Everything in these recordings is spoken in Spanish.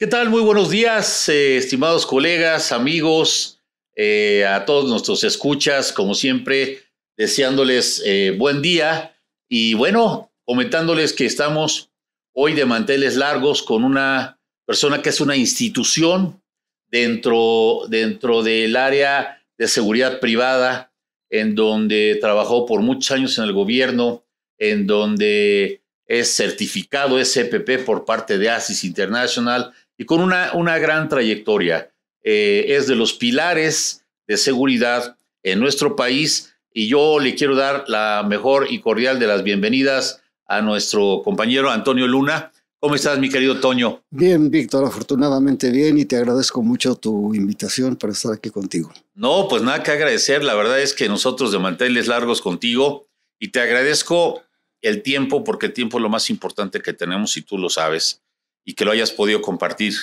¿Qué tal? Muy buenos días, eh, estimados colegas, amigos, eh, a todos nuestros escuchas, como siempre, deseándoles eh, buen día y bueno, comentándoles que estamos hoy de manteles largos con una persona que es una institución dentro, dentro del área de seguridad privada, en donde trabajó por muchos años en el gobierno, en donde es certificado SPP por parte de ASIS International, y con una, una gran trayectoria. Eh, es de los pilares de seguridad en nuestro país y yo le quiero dar la mejor y cordial de las bienvenidas a nuestro compañero Antonio Luna. ¿Cómo estás, mi querido Toño? Bien, Víctor, afortunadamente bien y te agradezco mucho tu invitación para estar aquí contigo. No, pues nada que agradecer. La verdad es que nosotros de manteles largos contigo y te agradezco el tiempo porque el tiempo es lo más importante que tenemos y tú lo sabes y que lo hayas podido compartir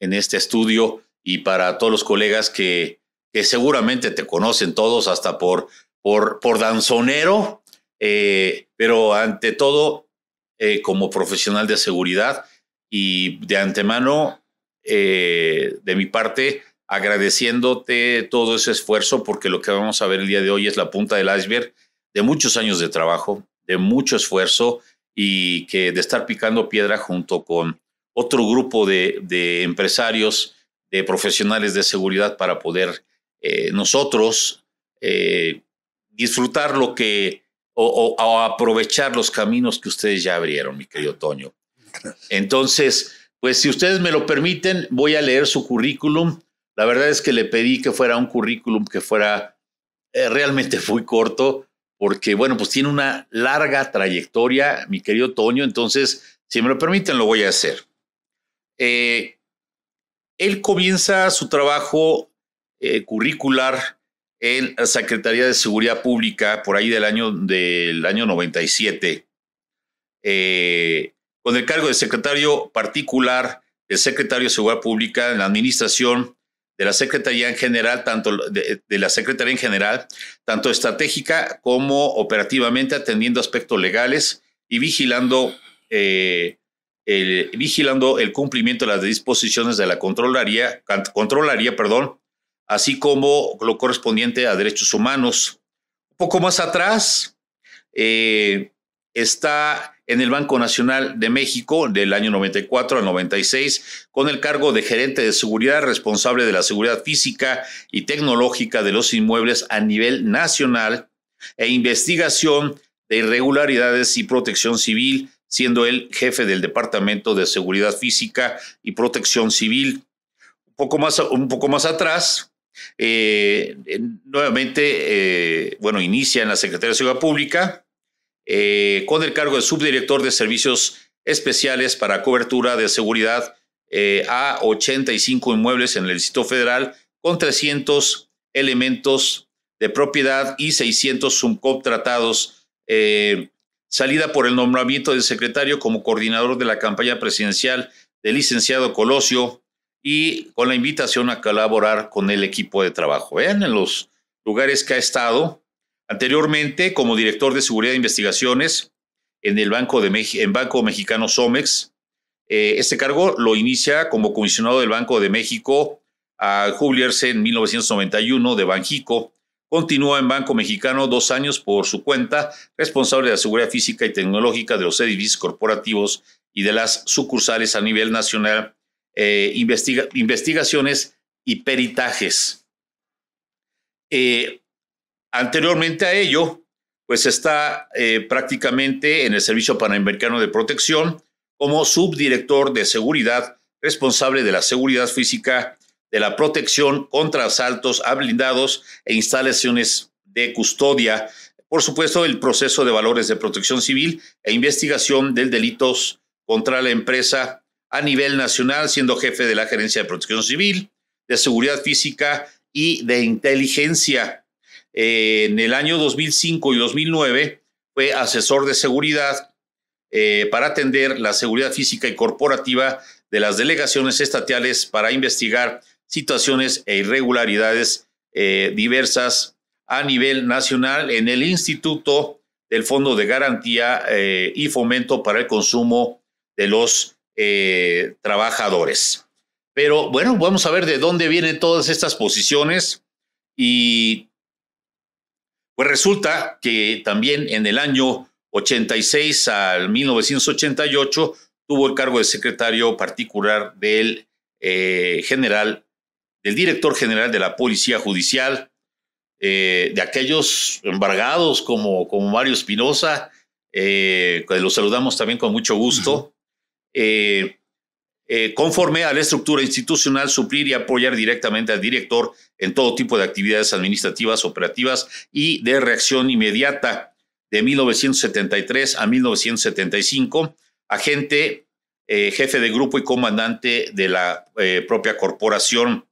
en este estudio y para todos los colegas que, seguramente te conocen todos hasta por, por, por danzonero, eh, pero ante todo eh, como profesional de seguridad y de antemano eh, de mi parte agradeciéndote todo ese esfuerzo porque lo que vamos a ver el día de hoy es la punta del iceberg de muchos años de trabajo, de mucho esfuerzo y que de estar picando piedra junto con otro grupo de, empresarios, de profesionales de seguridad para poder eh, nosotros eh, disfrutar lo que o, aprovechar los caminos que ustedes ya abrieron, mi querido Toño. Entonces, pues si ustedes me lo permiten, voy a leer su currículum. La verdad es que le pedí que fuera un currículum que fuera eh, realmente muy corto, porque bueno, pues tiene una larga trayectoria, mi querido Toño. Entonces, si me lo permiten, lo voy a hacer. Eh, él comienza su trabajo eh, curricular en la Secretaría de Seguridad Pública por ahí del año, del año 97, eh, con el cargo de secretario particular del secretario de Seguridad Pública en la administración de la Secretaría en general, tanto de, la Secretaría en general, tanto estratégica como operativamente atendiendo aspectos legales y vigilando eh, vigilando el cumplimiento de las disposiciones de la Controlaría, controlaría perdón, así como lo correspondiente a derechos humanos. Un poco más atrás eh, está en el Banco Nacional de México del año 94 al 96 con el cargo de gerente de seguridad responsable de la seguridad física y tecnológica de los inmuebles a nivel nacional e investigación de irregularidades y protección civil siendo el jefe del Departamento de Seguridad Física y Protección Civil. Un poco más, un poco más atrás, eh, nuevamente, eh, bueno, inicia en la Secretaría de Seguridad Pública eh, con el cargo de subdirector de Servicios Especiales para Cobertura de Seguridad a 85 inmuebles en el Distrito Federal con 300 elementos de propiedad y 600 subcontratados salida por el nombramiento del secretario como coordinador de la campaña presidencial del licenciado Colosio y con la invitación a colaborar con el equipo de trabajo. Vean en los lugares que ha estado anteriormente como director de seguridad de investigaciones en el Banco, de en Banco Mexicano Somex. Eh, este cargo lo inicia como comisionado del Banco de México a Juliarse en 1991 de Banjico Continúa en Banco Mexicano dos años por su cuenta, responsable de la seguridad física y tecnológica de los edificios corporativos y de las sucursales a nivel nacional, eh, investigaciones y peritajes. Eh, anteriormente a ello, pues está eh, prácticamente en el Servicio Panamericano de Protección como subdirector de seguridad, responsable de la seguridad física de la protección contra asaltos a blindados e instalaciones de custodia. Por supuesto, el proceso de valores de protección civil e investigación del delitos contra la empresa a nivel nacional, siendo jefe de la Gerencia de Protección Civil, de Seguridad Física y de Inteligencia. en el año 2005 y 2009 fue asesor de seguridad eh, para atender la seguridad física y corporativa de las delegaciones estatales para investigar situaciones e irregularidades eh, diversas a nivel nacional en el Instituto del Fondo de Garantía eh, y Fomento para el Consumo de los eh, Trabajadores. Pero bueno, vamos a ver de dónde vienen todas estas posiciones y pues resulta que también en el año 86 al 1988 tuvo el cargo de secretario particular del general del director general de la Policía Judicial, eh, de aquellos embargados como, como Mario Espinosa, eh, los saludamos también con mucho gusto, eh, eh, conforme a la estructura institucional, suplir y apoyar directamente al director en todo tipo de actividades administrativas, operativas y de reacción inmediata de 1973 a 1975, agente, jefe de grupo y comandante de la propia corporación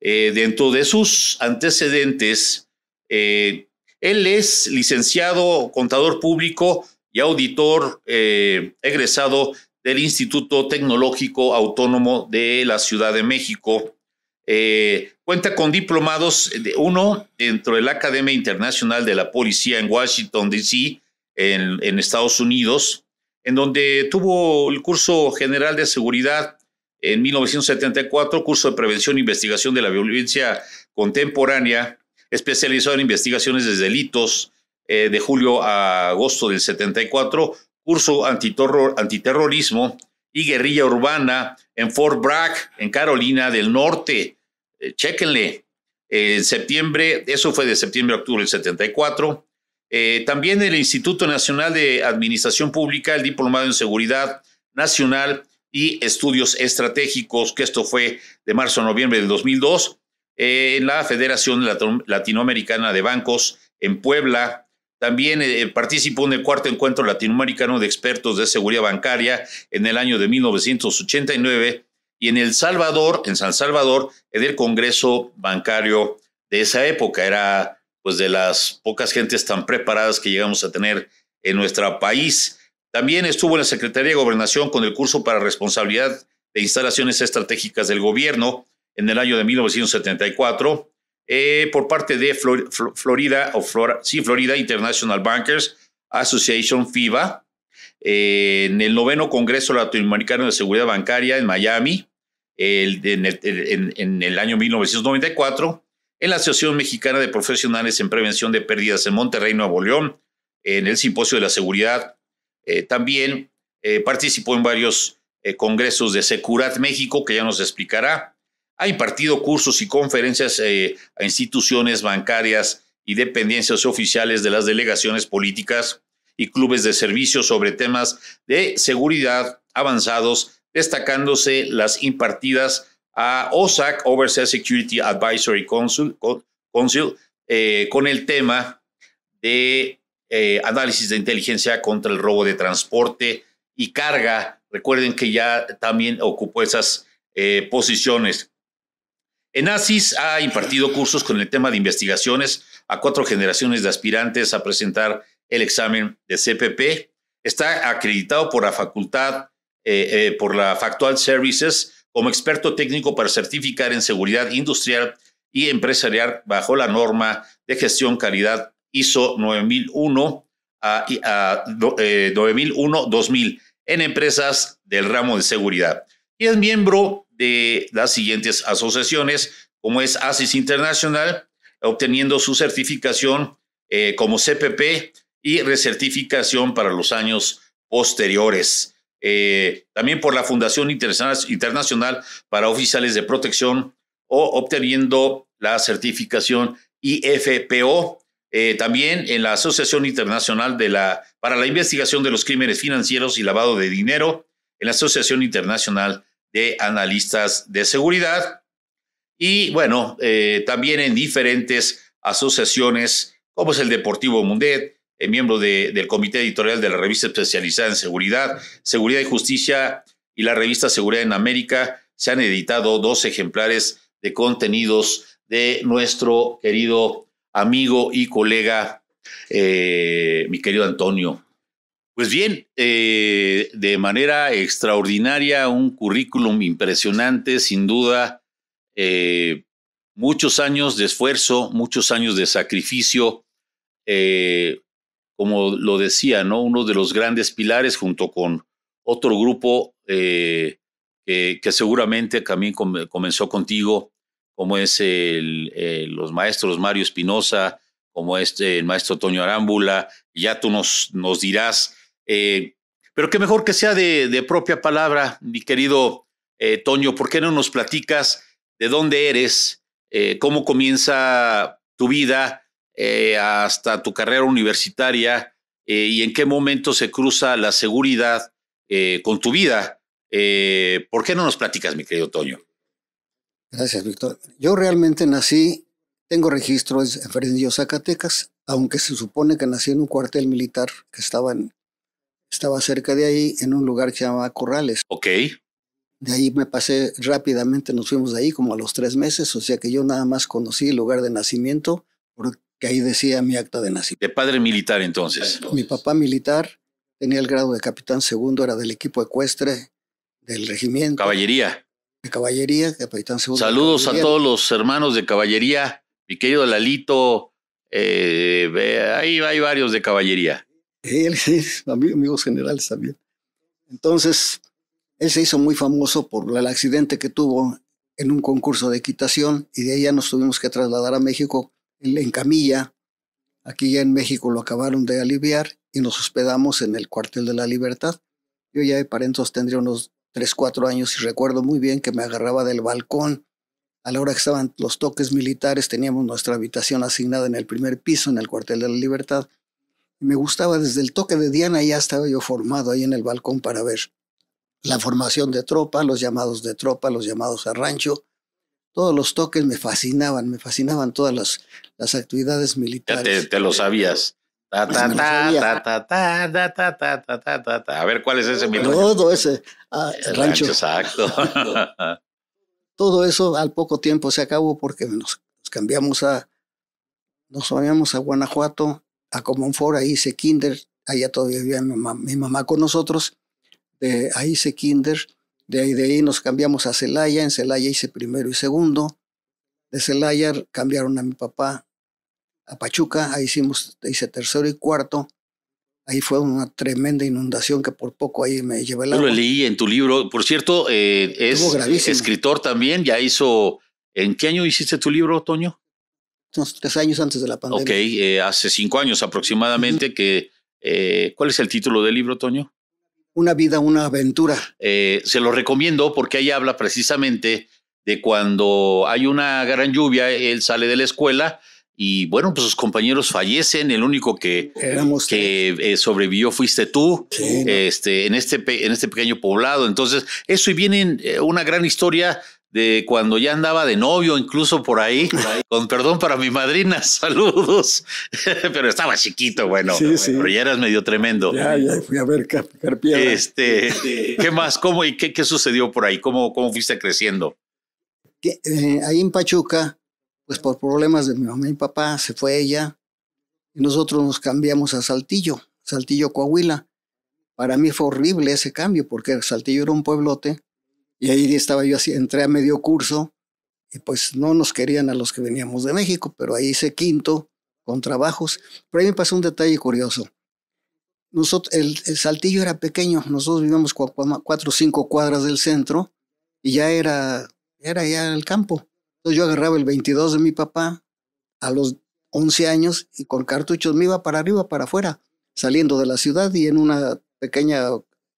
eh, dentro de sus antecedentes, eh, él es licenciado contador público y auditor eh, egresado del Instituto Tecnológico Autónomo de la Ciudad de México. cuenta con diplomados, de uno dentro de la Academia Internacional de la Policía en Washington, D.C., en, en Estados Unidos, en donde tuvo el curso general de seguridad en 1974, curso de prevención e investigación de la violencia contemporánea, especializado en investigaciones de delitos eh, de julio a agosto del 74, curso antiterrorismo y guerrilla urbana en Fort Bragg, en Carolina del Norte. Eh, chequenle en septiembre, eso fue de septiembre a octubre del 74. Eh, también el Instituto Nacional de Administración Pública, el Diplomado en Seguridad Nacional y Estudios Estratégicos, que esto fue de marzo a noviembre del 2002, eh, en la Federación Latinoamericana de Bancos en Puebla. También eh, participó en el cuarto encuentro latinoamericano de expertos de seguridad bancaria en el año de 1989 y en El Salvador, en San Salvador, en el Congreso Bancario de esa época. Era pues de las pocas gentes tan preparadas que llegamos a tener en nuestro país. También estuvo en la Secretaría de Gobernación con el curso para responsabilidad de instalaciones estratégicas del gobierno en el año de 1974 eh, por parte de Florida, o Flor, sí, Florida International Bankers Association, FIBA, eh, en el noveno Congreso Latinoamericano de Seguridad Bancaria en Miami, en, el, en el año 1994, en la Asociación Mexicana de Profesionales en Prevención de Pérdidas en Monterrey, Nuevo León, en el Simposio de la Seguridad eh, también eh, participó en varios eh, congresos de Securat México, que ya nos explicará. Ha impartido cursos y conferencias a instituciones bancarias y dependencias oficiales de las delegaciones políticas y clubes de servicios sobre temas de seguridad avanzados, destacándose las impartidas a OSAC, Overseas Security Advisory Council, con el tema de eh, análisis de inteligencia contra el robo de transporte y carga. Recuerden que ya también ocupó esas eh, posiciones. posiciones. ASIS ha impartido cursos con el tema de investigaciones a cuatro generaciones de aspirantes a presentar el examen de CPP. Está acreditado por la facultad, eh, por la Factual Services, como experto técnico para certificar en seguridad industrial y empresarial bajo la norma de gestión, calidad ISO 9001 a, 2000 en empresas del ramo de seguridad. Y es miembro de las siguientes asociaciones, como es ASIS Internacional, obteniendo su certificación eh, como CPP y recertificación para los años posteriores. Eh, también por la Fundación Internacional para Oficiales de Protección o obteniendo la certificación IFPO eh, también en la Asociación Internacional de la, para la Investigación de los Crímenes Financieros y Lavado de Dinero, en la Asociación Internacional de Analistas de Seguridad y, bueno, eh, también en diferentes asociaciones como es el Deportivo Mundet, eh, miembro del comité editorial de la revista especializada en seguridad, seguridad y justicia y la revista Seguridad en América, se han editado dos ejemplares de contenidos de nuestro querido amigo y colega, eh, mi querido Antonio. Pues bien, eh, de manera extraordinaria, un currículum impresionante, sin duda, eh, muchos años de esfuerzo, muchos años de sacrificio, como lo decía, ¿no? Uno de los grandes pilares junto con otro grupo que seguramente también comenzó contigo, como es el, eh, los maestros Mario Espinosa, como es eh, el maestro Toño Arámbula, ya tú nos, nos dirás, eh, pero qué mejor que sea de, propia palabra, mi querido Toño, ¿por qué no nos platicas de dónde eres, cómo comienza tu vida hasta tu carrera universitaria y en qué momento se cruza la seguridad con tu vida? ¿Por qué no nos platicas, mi querido Toño? Gracias, Víctor. Yo realmente nací, tengo registros en Fresnillo, Zacatecas, aunque se supone que nací en un cuartel militar que estaba, estaba cerca de ahí, en un lugar que se llamaba Corrales. Ok. De ahí me pasé rápidamente, nos fuimos de ahí como a los tres meses, o sea que yo nada más conocí el lugar de nacimiento, porque ahí decía mi acta de nacimiento. De padre militar entonces. Mi papá militar tenía el grado de capitán segundo, era del equipo ecuestre del regimiento. Caballería caballería, pues, Saludos a todos los hermanos de caballería, mi querido Lalito, eh, ahí hay varios de caballería. Él amigos generales también. Entonces, él se hizo muy famoso por el accidente que tuvo en un concurso de equitación y de ahí ya nos tuvimos que trasladar a México en camilla. Aquí ya en México lo acabaron de aliviar y nos hospedamos en el cuartel de la libertad. Yo ya de paréntesis tendría unos Tres, cuatro años y recuerdo muy bien que me agarraba del balcón. A la hora que estaban los toques militares teníamos nuestra habitación asignada en el primer piso, en el cuartel de la libertad. Me gustaba desde el toque de Diana, ya estaba yo formado ahí en el balcón para ver la formación de tropa, los llamados de tropa, los llamados a rancho. Todos los toques me fascinaban, me fascinaban todas las, actividades militares. te lo sabías. A ver, ¿cuál es ese minuto? Todo ese ah, rancho. Exacto. Todo eso al poco tiempo se acabó porque nos cambiamos a, nos a Guanajuato, a Comonfort, ahí hice kinder, allá todavía vivía mi mamá, con nosotros, ahí hice kinder, de ahí, de ahí nos cambiamos a Celaya, en Celaya hice primero y segundo, de Celaya cambiaron a mi papá a Pachuca, ahí hicimos, hice tercero y cuarto. Ahí fue una tremenda inundación que por poco ahí me llevé la Yo lo leí en tu libro. Por cierto, eh, es escritor también, ya hizo... ¿En qué año hiciste tu libro, Toño? Unos tres años antes de la pandemia. Ok, eh, hace cinco años aproximadamente que... Eh, ¿Cuál es el título del libro, Toño? Una vida, una aventura. se lo recomiendo porque ahí habla precisamente de cuando hay una gran lluvia, él sale de la escuela y bueno, pues sus compañeros fallecen, el único que, eh, sobrevivió fuiste tú, eh, este, en, este, en este pequeño poblado. Entonces, eso y viene eh, una gran historia de cuando ya andaba de novio, incluso por ahí, con perdón para mi madrina, saludos, pero estaba chiquito, bueno, sí, pero ya eras medio tremendo. Ya, ya fui a ver Carpiado. Este, ¿Qué más? ¿Cómo y qué, qué sucedió por ahí? ¿Cómo, cómo fuiste creciendo? ahí en Pachuca, pues por problemas de mi mamá y papá se fue ella y nosotros nos cambiamos a Saltillo, Saltillo Coahuila. Para mí fue horrible ese cambio porque Saltillo era un pueblote y ahí estaba yo así, entré a medio curso y pues no nos querían a los que veníamos de México, pero ahí hice quinto con trabajos. Pero ahí me pasó un detalle curioso. Nosotros, el, Saltillo era pequeño, nosotros vivíamos cuatro o cinco cuadras del centro y ya era, era ya el campo yo agarraba el 22 de mi papá a los 11 años y con cartuchos me iba para arriba, para afuera, saliendo de la ciudad y en una pequeña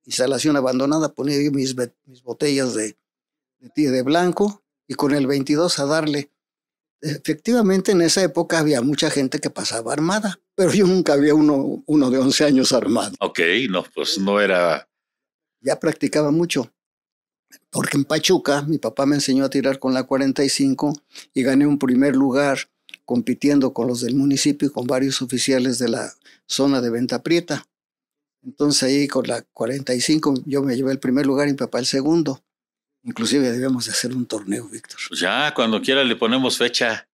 instalación abandonada ponía mis, mis botellas de, de, de blanco y con el 22 a darle. Efectivamente, en esa época había mucha gente que pasaba armada, pero yo nunca había uno, uno de 11 años armado. Ok, no, pues no era... Ya practicaba mucho porque en Pachuca mi papá me enseñó a tirar con la 45 y gané un primer lugar compitiendo con los del municipio y con varios oficiales de la zona de Venta Prieta. Entonces ahí con la 45 yo me llevé el primer lugar y mi papá el segundo. Inclusive debemos de hacer un torneo, Víctor. Pues ya, cuando quiera le ponemos fecha.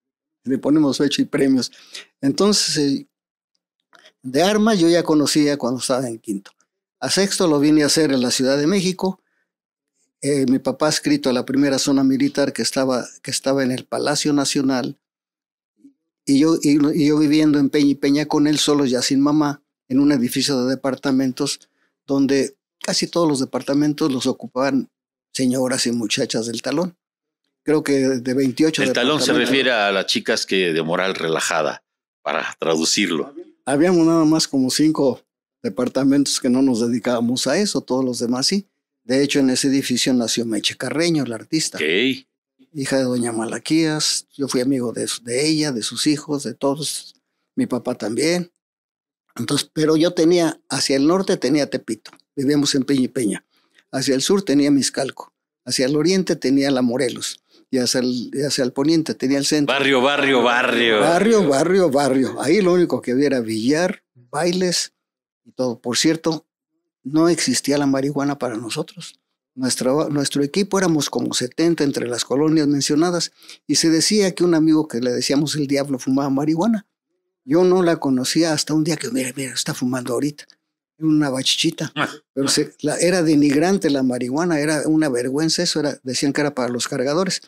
Le ponemos fecha y premios. Entonces, eh, de armas yo ya conocía cuando estaba en quinto. A sexto lo vine a hacer en la Ciudad de México eh, mi papá ha escrito a la primera zona militar que estaba, que estaba en el Palacio Nacional y yo, yo viviendo en Peña y Peña con él solo, ya sin mamá, en un edificio de departamentos donde casi todos los departamentos los ocupaban señoras y muchachas del talón. Creo que de 28... El talón se refiere a las chicas que de moral relajada, para traducirlo. Habíamos nada más como cinco departamentos que no nos dedicábamos a eso, todos los demás sí. De hecho, en ese edificio nació Meche Carreño, la artista. ¿Qué? Hija de doña Malaquías. Yo fui amigo de, ella, de sus hijos, de todos. Mi papá también. Entonces, pero yo tenía, hacia el norte tenía Tepito, vivíamos en Peña y Peña. Hacia el sur tenía Miscalco. Hacia el oriente tenía La Morelos. Y hacia el, hacia el poniente tenía el centro. Barrio, barrio, barrio. Barrio, barrio, barrio. Ahí lo único que había era billar, bailes y todo. Por cierto, no existía la marihuana para nosotros. Nuestro, nuestro equipo éramos como 70 entre las colonias mencionadas y se decía que un amigo que le decíamos el diablo fumaba marihuana. Yo no la conocía hasta un día que, mira, mira, está fumando ahorita. Una bachichita. Ah, Pero ah. era denigrante la marihuana, era una vergüenza eso, era, decían que era para los cargadores.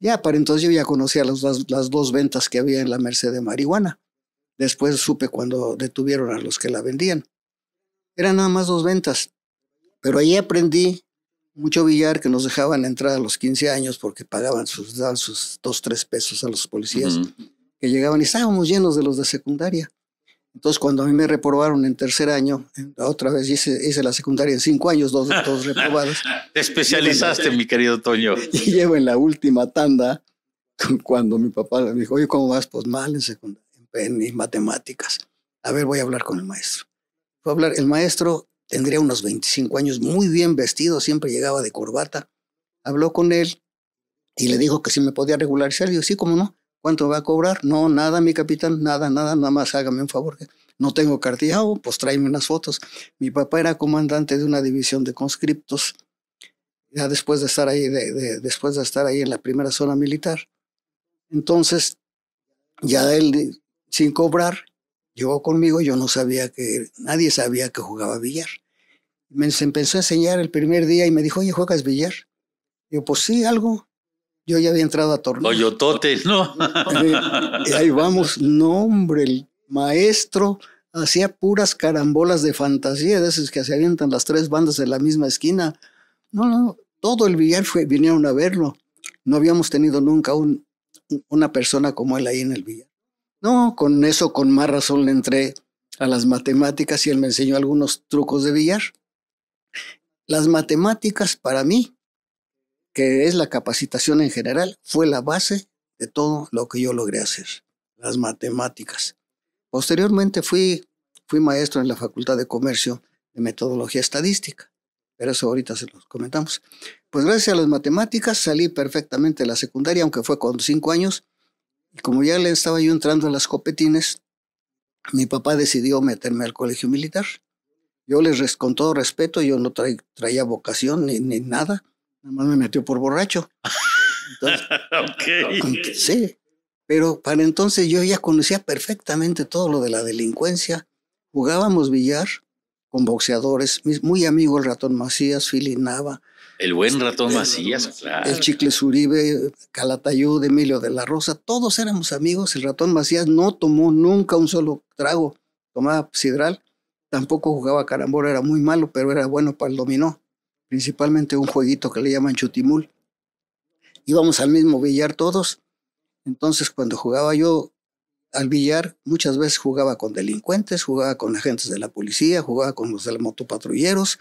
Ya para entonces yo ya conocía las dos ventas que había en la Merced de marihuana. Después supe cuando detuvieron a los que la vendían eran nada más dos ventas. Pero ahí aprendí mucho billar que nos dejaban entrar a los 15 años porque pagaban sus, sus dos, tres pesos a los policías que llegaban y estábamos llenos de los de secundaria. Entonces, cuando a mí me reprobaron en tercer año, otra vez hice, hice la secundaria en cinco años, dos, dos reprobados. Te especializaste, mi querido Toño. Y llevo en la última tanda, cuando mi papá me dijo, oye, ¿cómo vas? Pues mal en secundaria, en matemáticas. A ver, voy a hablar con el maestro fue a hablar. El maestro tendría unos 25 años, muy bien vestido, siempre llegaba de corbata. Habló con él y le dijo que si me podía regularizar. Yo, sí, cómo no. ¿Cuánto va a cobrar? No, nada, mi capitán, nada, nada, nada más hágame un favor. No tengo cartilla, oh, pues tráeme unas fotos. Mi papá era comandante de una división de conscriptos, ya después de estar ahí, de, después de estar ahí en la primera zona militar. Entonces, ya él, sin cobrar, llegó conmigo, yo no sabía que, nadie sabía que jugaba billar. Me empezó a enseñar el primer día y me dijo, oye, ¿juegas billar? Yo, pues sí, algo. Yo ya había entrado a torneo. Oyototes, ¿no? y eh, ahí vamos, no, hombre, el maestro hacía puras carambolas de fantasía, de esas que se avientan las tres bandas en la misma esquina. No, no, todo el billar fue, vinieron a verlo. No habíamos tenido nunca una persona como él ahí en el billar. No, con eso, con más razón le entré a las matemáticas y él me enseñó algunos trucos de billar. Las matemáticas para mí, que es la capacitación en general, fue la base de todo lo que yo logré hacer, las matemáticas. Posteriormente fui, fui maestro en la Facultad de Comercio de Metodología Estadística, pero eso ahorita se los comentamos. Pues gracias a las matemáticas salí perfectamente de la secundaria, aunque fue con cinco años, y como ya le estaba yo entrando a las copetines, mi papá decidió meterme al colegio militar. Yo les con todo respeto, yo no traía vocación ni, nada, nada más me metió por borracho. Sí, pero para entonces yo ya conocía perfectamente todo lo de la delincuencia. Jugábamos billar con boxeadores, muy amigo el ratón Macías, Fili Nava, el buen ratón Macías, claro. El chicle Uribe, Calatayud, Emilio de la Rosa, todos éramos amigos. El ratón Macías no tomó nunca un solo trago, tomaba sidral, tampoco jugaba carambola, era muy malo, pero era bueno para el dominó. Principalmente un jueguito que le llaman chutimul. Íbamos al mismo billar todos. Entonces, cuando jugaba yo al billar, muchas veces jugaba con delincuentes, jugaba con agentes de la policía, jugaba con los del motopatrulleros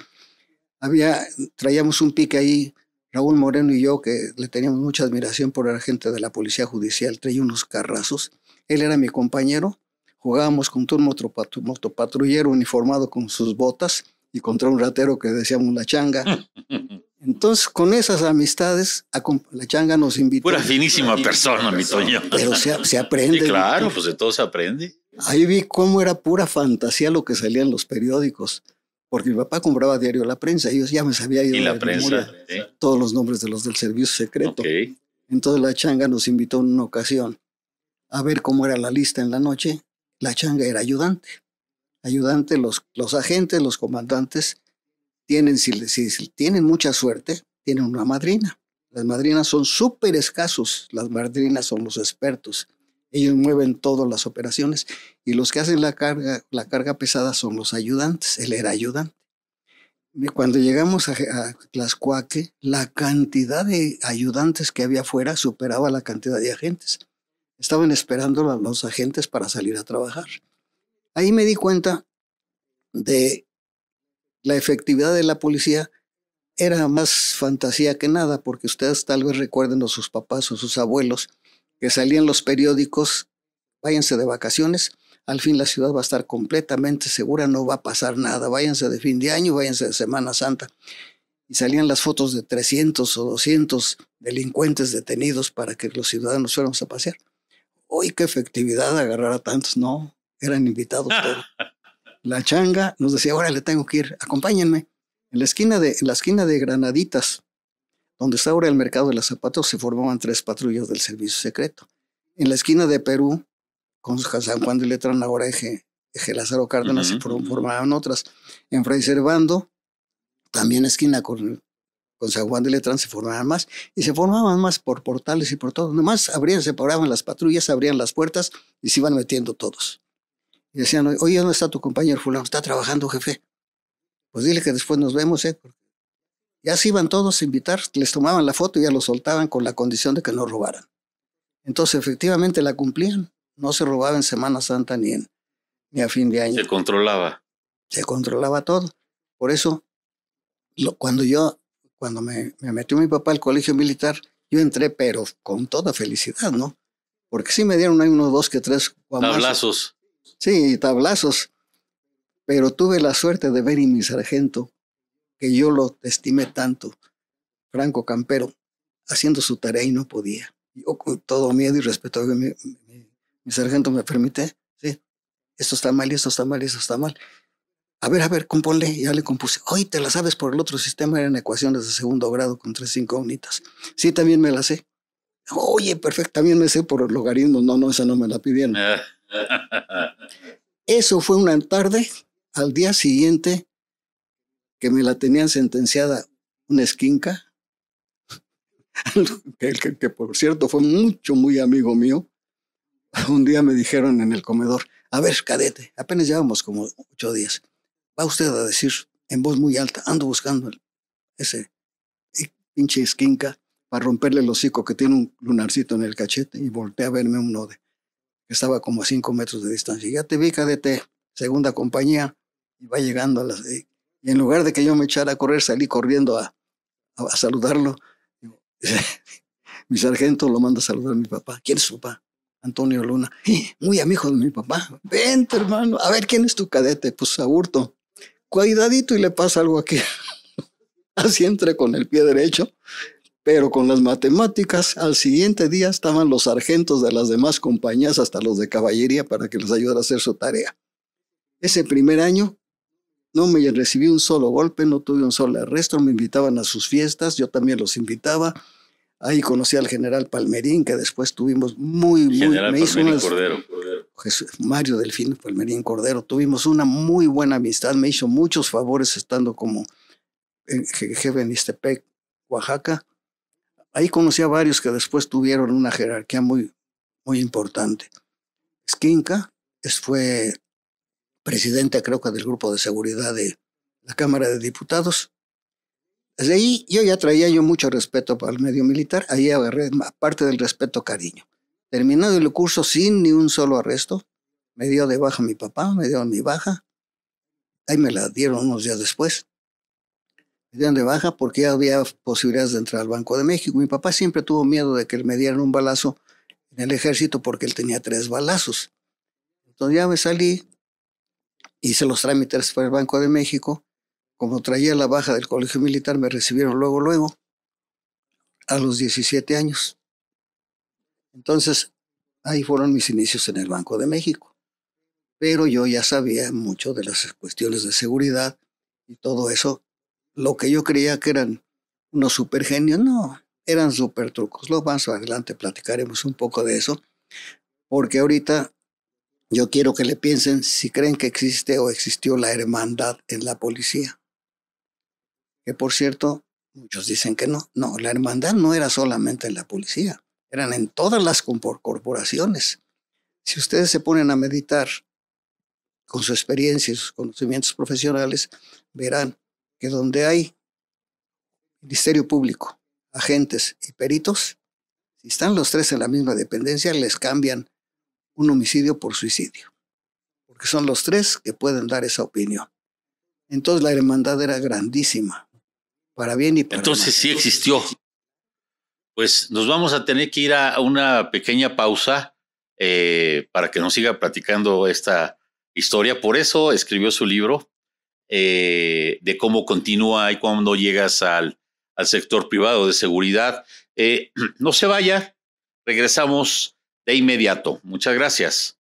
había, traíamos un pique ahí, Raúl Moreno y yo, que le teníamos mucha admiración por la gente de la Policía Judicial, traía unos carrazos. Él era mi compañero, jugábamos con un motopatrullero uniformado con sus botas y contra un ratero que decíamos la changa. Entonces, con esas amistades, la changa nos invitó. Pura finísima persona, mi Toño. Pero se, aprende. claro, pues de todo se aprende. Ahí vi cómo era pura fantasía lo que salía en los periódicos porque mi papá compraba diario la prensa, y yo ya me sabía ir la, prensa? todos los nombres de los del servicio secreto. Entonces la changa nos invitó en una ocasión a ver cómo era la lista en la noche. La changa era ayudante. Ayudante, los, los agentes, los comandantes, tienen, tienen mucha suerte, tienen una madrina. Las madrinas son súper escasos, las madrinas son los expertos. Ellos mueven todas las operaciones y los que hacen la carga, la carga pesada son los ayudantes. Él era ayudante. Cuando llegamos a, a Tlaxcuaque, la cantidad de ayudantes que había afuera superaba la cantidad de agentes. Estaban esperando a los agentes para salir a trabajar. Ahí me di cuenta de la efectividad de la policía era más fantasía que nada, porque ustedes tal vez recuerden a sus papás o sus abuelos que salían los periódicos, váyanse de vacaciones, al fin la ciudad va a estar completamente segura, no va a pasar nada, váyanse de fin de año, váyanse de Semana Santa. Y salían las fotos de 300 o 200 delincuentes detenidos para que los ciudadanos fuéramos a pasear. Uy, qué efectividad agarrar a tantos, no, eran invitados todos. La changa nos decía, ahora le tengo que ir, acompáñenme. En la esquina de, en la esquina de Granaditas, donde está ahora el mercado de los zapatos se formaban tres patrullas del servicio secreto. En la esquina de Perú, con San Juan de Letrán, ahora eje, Lázaro Cárdenas, se formaban otras. En Fray Servando, también esquina con, San Juan de Letrán se formaban más y se formaban más por portales y por todo. Nomás abrían, separaban las patrullas, abrían las puertas y se iban metiendo todos. Y decían, oye, ¿dónde está tu compañero fulano? Está trabajando, jefe. Pues dile que después nos vemos, ¿eh? Ya se iban todos a invitar, les tomaban la foto y ya lo soltaban con la condición de que no robaran. Entonces, efectivamente la cumplían. No se robaba en Semana Santa ni, a fin de año. Se controlaba. Se controlaba todo. Por eso, cuando yo, cuando me, metió mi papá al colegio militar, yo entré, pero con toda felicidad, ¿no? Porque sí me dieron ahí unos dos que tres Tablazos. Sí, tablazos. Pero tuve la suerte de ver a mi sargento que yo lo estimé tanto, Franco Campero, haciendo su tarea y no podía. Yo con todo miedo y respeto, mi, mi, mi sargento me permite, sí, esto está mal, esto está mal, esto está mal. A ver, a ver, compónle, ya le compuse. Hoy te la sabes por el otro sistema, eran ecuaciones de segundo grado con tres cinco unitas. Sí, también me la sé. Oye, perfecto, también me sé por logaritmo, No, no, esa no me la pidieron. Eso fue una tarde. Al día siguiente que me la tenían sentenciada una esquinca, que, por cierto fue mucho, muy amigo mío, un día me dijeron en el comedor, a ver, cadete, apenas llevamos como ocho días, va usted a decir en voz muy alta, ando buscando ese eh, pinche esquinca para romperle el hocico que tiene un lunarcito en el cachete y volteé a verme un node, que estaba como a cinco metros de distancia. Ya te vi, cadete, segunda compañía, y va llegando a las... Eh, y en lugar de que yo me echara a correr, salí corriendo a, saludarlo. mi sargento lo manda a saludar a mi papá. ¿Quién es su papá? Antonio Luna. ¡Eh! Muy amigo de mi papá. Vente, hermano. A ver, ¿quién es tu cadete? Pues Aburto. Cuidadito y le pasa algo aquí. Así entre con el pie derecho, pero con las matemáticas, al siguiente día estaban los sargentos de las demás compañías, hasta los de caballería, para que les ayudara a hacer su tarea. Ese primer año no me recibí un solo golpe, no tuve un solo arresto, me invitaban a sus fiestas, yo también los invitaba. Ahí conocí al general Palmerín, que después tuvimos muy, muy... General me hizo Palmerín Cordero. Mario Delfín Palmerín Cordero. Tuvimos una muy buena amistad, me hizo muchos favores estando como eh, jefe en Istepec, Oaxaca. Ahí conocí a varios que después tuvieron una jerarquía muy, muy importante. Esquinca fue Presidente creo que del grupo de seguridad de la Cámara de Diputados. Desde ahí yo ya traía yo mucho respeto para el medio militar, ahí agarré, aparte del respeto, cariño. Terminado el curso sin ni un solo arresto, me dio de baja mi papá, me dio mi baja, ahí me la dieron unos días después. Me dieron de baja porque ya había posibilidades de entrar al Banco de México. Mi papá siempre tuvo miedo de que me dieran un balazo en el ejército porque él tenía tres balazos. Entonces ya me salí, hice los trámites para el Banco de México. Como traía la baja del colegio militar, me recibieron luego, luego, a los 17 años. Entonces, ahí fueron mis inicios en el Banco de México. Pero yo ya sabía mucho de las cuestiones de seguridad y todo eso. Lo que yo creía que eran unos genios, no, eran super trucos. Lo más adelante platicaremos un poco de eso, porque ahorita yo quiero que le piensen si creen que existe o existió la hermandad en la policía. Que por cierto, muchos dicen que no. No, la hermandad no era solamente en la policía, eran en todas las corporaciones. Si ustedes se ponen a meditar con su experiencia y sus conocimientos profesionales, verán que donde hay ministerio público, agentes y peritos, si están los tres en la misma dependencia, les cambian un homicidio por suicidio, porque son los tres que pueden dar esa opinión. Entonces la hermandad era grandísima, para bien y para Entonces sí existió. Pues nos vamos a tener que ir a una pequeña pausa eh, para que nos siga platicando esta historia. Por eso escribió su libro eh, de cómo continúa y cuando llegas al, al sector privado de seguridad. Eh, no se vaya, regresamos de inmediato. Muchas gracias.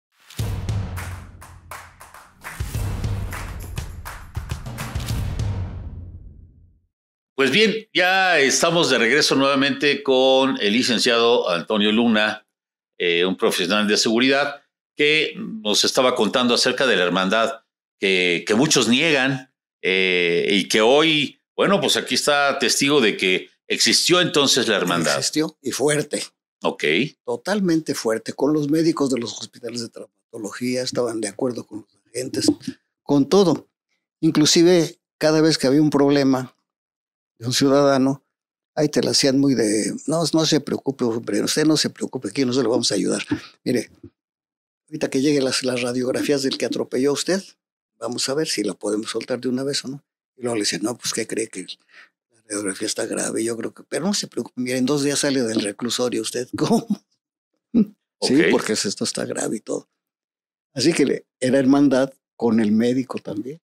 Pues bien, ya estamos de regreso nuevamente con el licenciado Antonio Luna, eh, un profesional de seguridad, que nos estaba contando acerca de la hermandad que, muchos niegan eh, y que hoy, bueno, pues aquí está testigo de que existió entonces la hermandad. Existió y fuerte. Ok. Totalmente fuerte. Con los médicos de los hospitales de traumatología estaban de acuerdo con los agentes, con todo. Inclusive cada vez que había un problema de un ciudadano, ahí te la hacían muy de, no, no se preocupe, hombre, usted no se preocupe, aquí nosotros le vamos a ayudar. Mire, ahorita que lleguen las, las radiografías del que atropelló a usted, vamos a ver si la podemos soltar de una vez o no. Y luego le decían, no, pues ¿qué cree que la radiografía está grave, yo creo que, pero no se preocupe, miren, en dos días sale del reclusorio usted, ¿cómo? Sí, porque esto está grave y todo. Así que era hermandad con el médico también.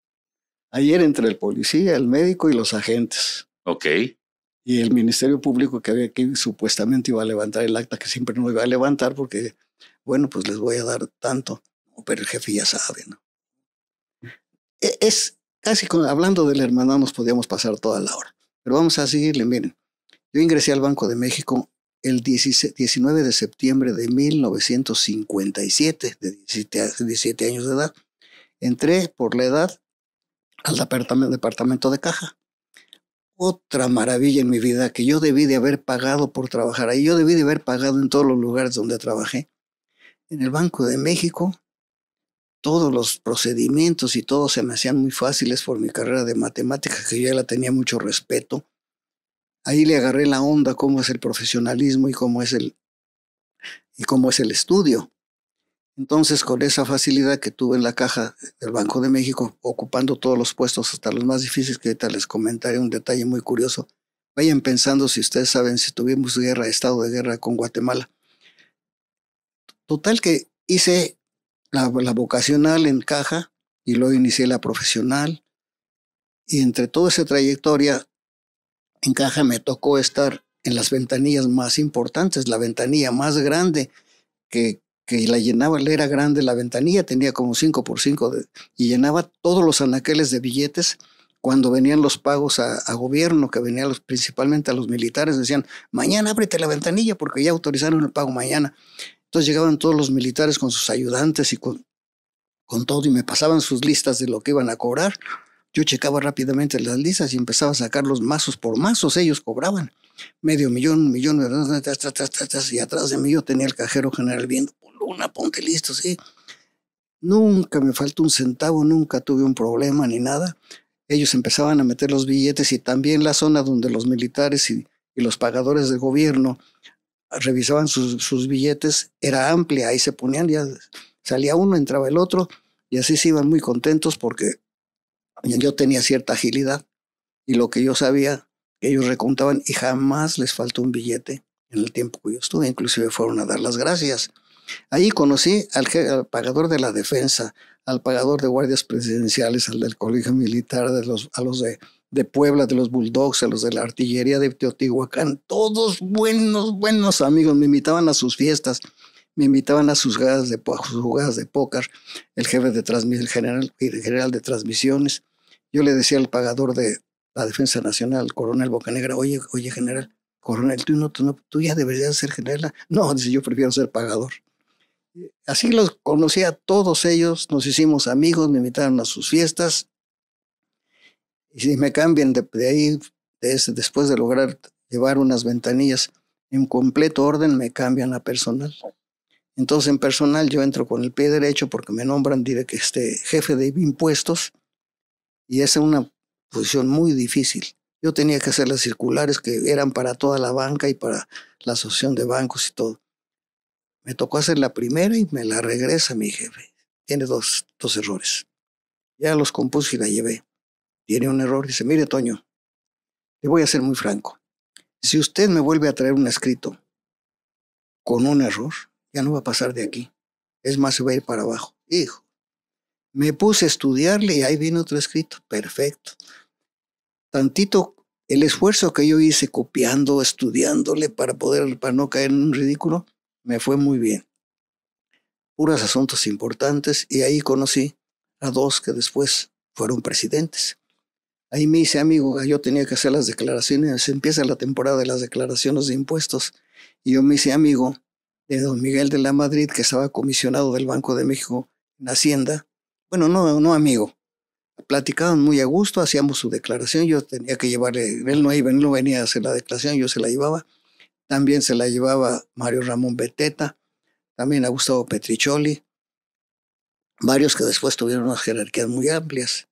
Ayer entre el policía, el médico y los agentes. Ok. Y el Ministerio Público que había aquí supuestamente iba a levantar el acta que siempre no iba a levantar porque, bueno, pues les voy a dar tanto. Pero el jefe ya sabe, ¿no? E, es casi con, hablando de la hermandad nos podíamos pasar toda la hora. Pero vamos a seguirle, miren. Yo ingresé al Banco de México el 19 de septiembre de 1957, de 17, años de edad. Entré por la edad al departamento de caja. Otra maravilla en mi vida que yo debí de haber pagado por trabajar ahí. Yo debí de haber pagado en todos los lugares donde trabajé. En el Banco de México todos los procedimientos y todo se me hacían muy fáciles por mi carrera de matemática, que yo ya la tenía mucho respeto. Ahí le agarré la onda, cómo es el profesionalismo y cómo es el, y cómo es el estudio. Entonces, con esa facilidad que tuve en la caja del Banco de México, ocupando todos los puestos, hasta los más difíciles, que ahorita les comentaré un detalle muy curioso, vayan pensando si ustedes saben si tuvimos guerra, estado de guerra con Guatemala. Total que hice la, vocacional en caja y luego inicié la profesional. Y entre toda esa trayectoria en caja me tocó estar en las ventanillas más importantes, la ventanilla más grande que, la llenaba, era grande la ventanilla, tenía como 5 por 5 y llenaba todos los anaqueles de billetes cuando venían los pagos a, gobierno, que venían los, principalmente a los militares, decían, mañana ábrete la ventanilla porque ya autorizaron el pago mañana. Entonces llegaban todos los militares con sus ayudantes y con, con todo y me pasaban sus listas de lo que iban a cobrar. Yo checaba rápidamente las listas y empezaba a sacar los mazos por mazos, ellos cobraban medio millón, un millón, y atrás de mí yo tenía el cajero general viendo, una ponte listo, sí. Nunca me faltó un centavo, nunca tuve un problema ni nada. Ellos empezaban a meter los billetes y también la zona donde los militares y, y los pagadores de gobierno revisaban sus, sus billetes, era amplia, ahí se ponían, ya salía uno, entraba el otro, y así se iban muy contentos porque yo tenía cierta agilidad y lo que yo sabía, ellos recontaban y jamás les faltó un billete en el tiempo que yo estuve, inclusive fueron a dar las gracias. Ahí conocí al, al pagador de la defensa, al pagador de guardias presidenciales, al del colegio militar, de los, a los de de Puebla, de los Bulldogs, a los de la artillería de Teotihuacán, todos buenos, buenos amigos, me invitaban a sus fiestas, me invitaban a sus jugadas de, sus póker, el jefe de general, general de transmisiones, yo le decía al pagador de la Defensa Nacional, coronel Bocanegra, oye, oye general, coronel, tú, tú, ya deberías ser general. No, dice, yo prefiero ser pagador. Así los conocía todos ellos, nos hicimos amigos, me invitaron a sus fiestas y si me cambian de, ahí, de después de lograr llevar unas ventanillas en completo orden, me cambian a personal. Entonces en personal yo entro con el pie derecho porque me nombran que este, jefe de impuestos y es una posición muy difícil. Yo tenía que hacer las circulares que eran para toda la banca y para la asociación de bancos y todo. Me tocó hacer la primera y me la regresa mi jefe. Tiene dos, dos errores. Ya los compuse y la llevé tiene un error, dice, mire, Toño, le voy a ser muy franco. Si usted me vuelve a traer un escrito con un error, ya no va a pasar de aquí. Es más, se va a ir para abajo. Hijo, me puse a estudiarle y ahí viene otro escrito. Perfecto. Tantito el esfuerzo que yo hice copiando, estudiándole para poder, para no caer en un ridículo, me fue muy bien. Puros asuntos importantes y ahí conocí a dos que después fueron presidentes. Ahí me dice amigo, yo tenía que hacer las declaraciones, empieza la temporada de las declaraciones de impuestos, y yo me hice amigo de don Miguel de la Madrid, que estaba comisionado del Banco de México en Hacienda. Bueno, no, no amigo. Platicaban muy a gusto, hacíamos su declaración, yo tenía que llevarle, él no iba, él no venía a hacer la declaración, yo se la llevaba. También se la llevaba Mario Ramón Beteta, también a Gustavo Petricholi, varios que después tuvieron unas jerarquías muy amplias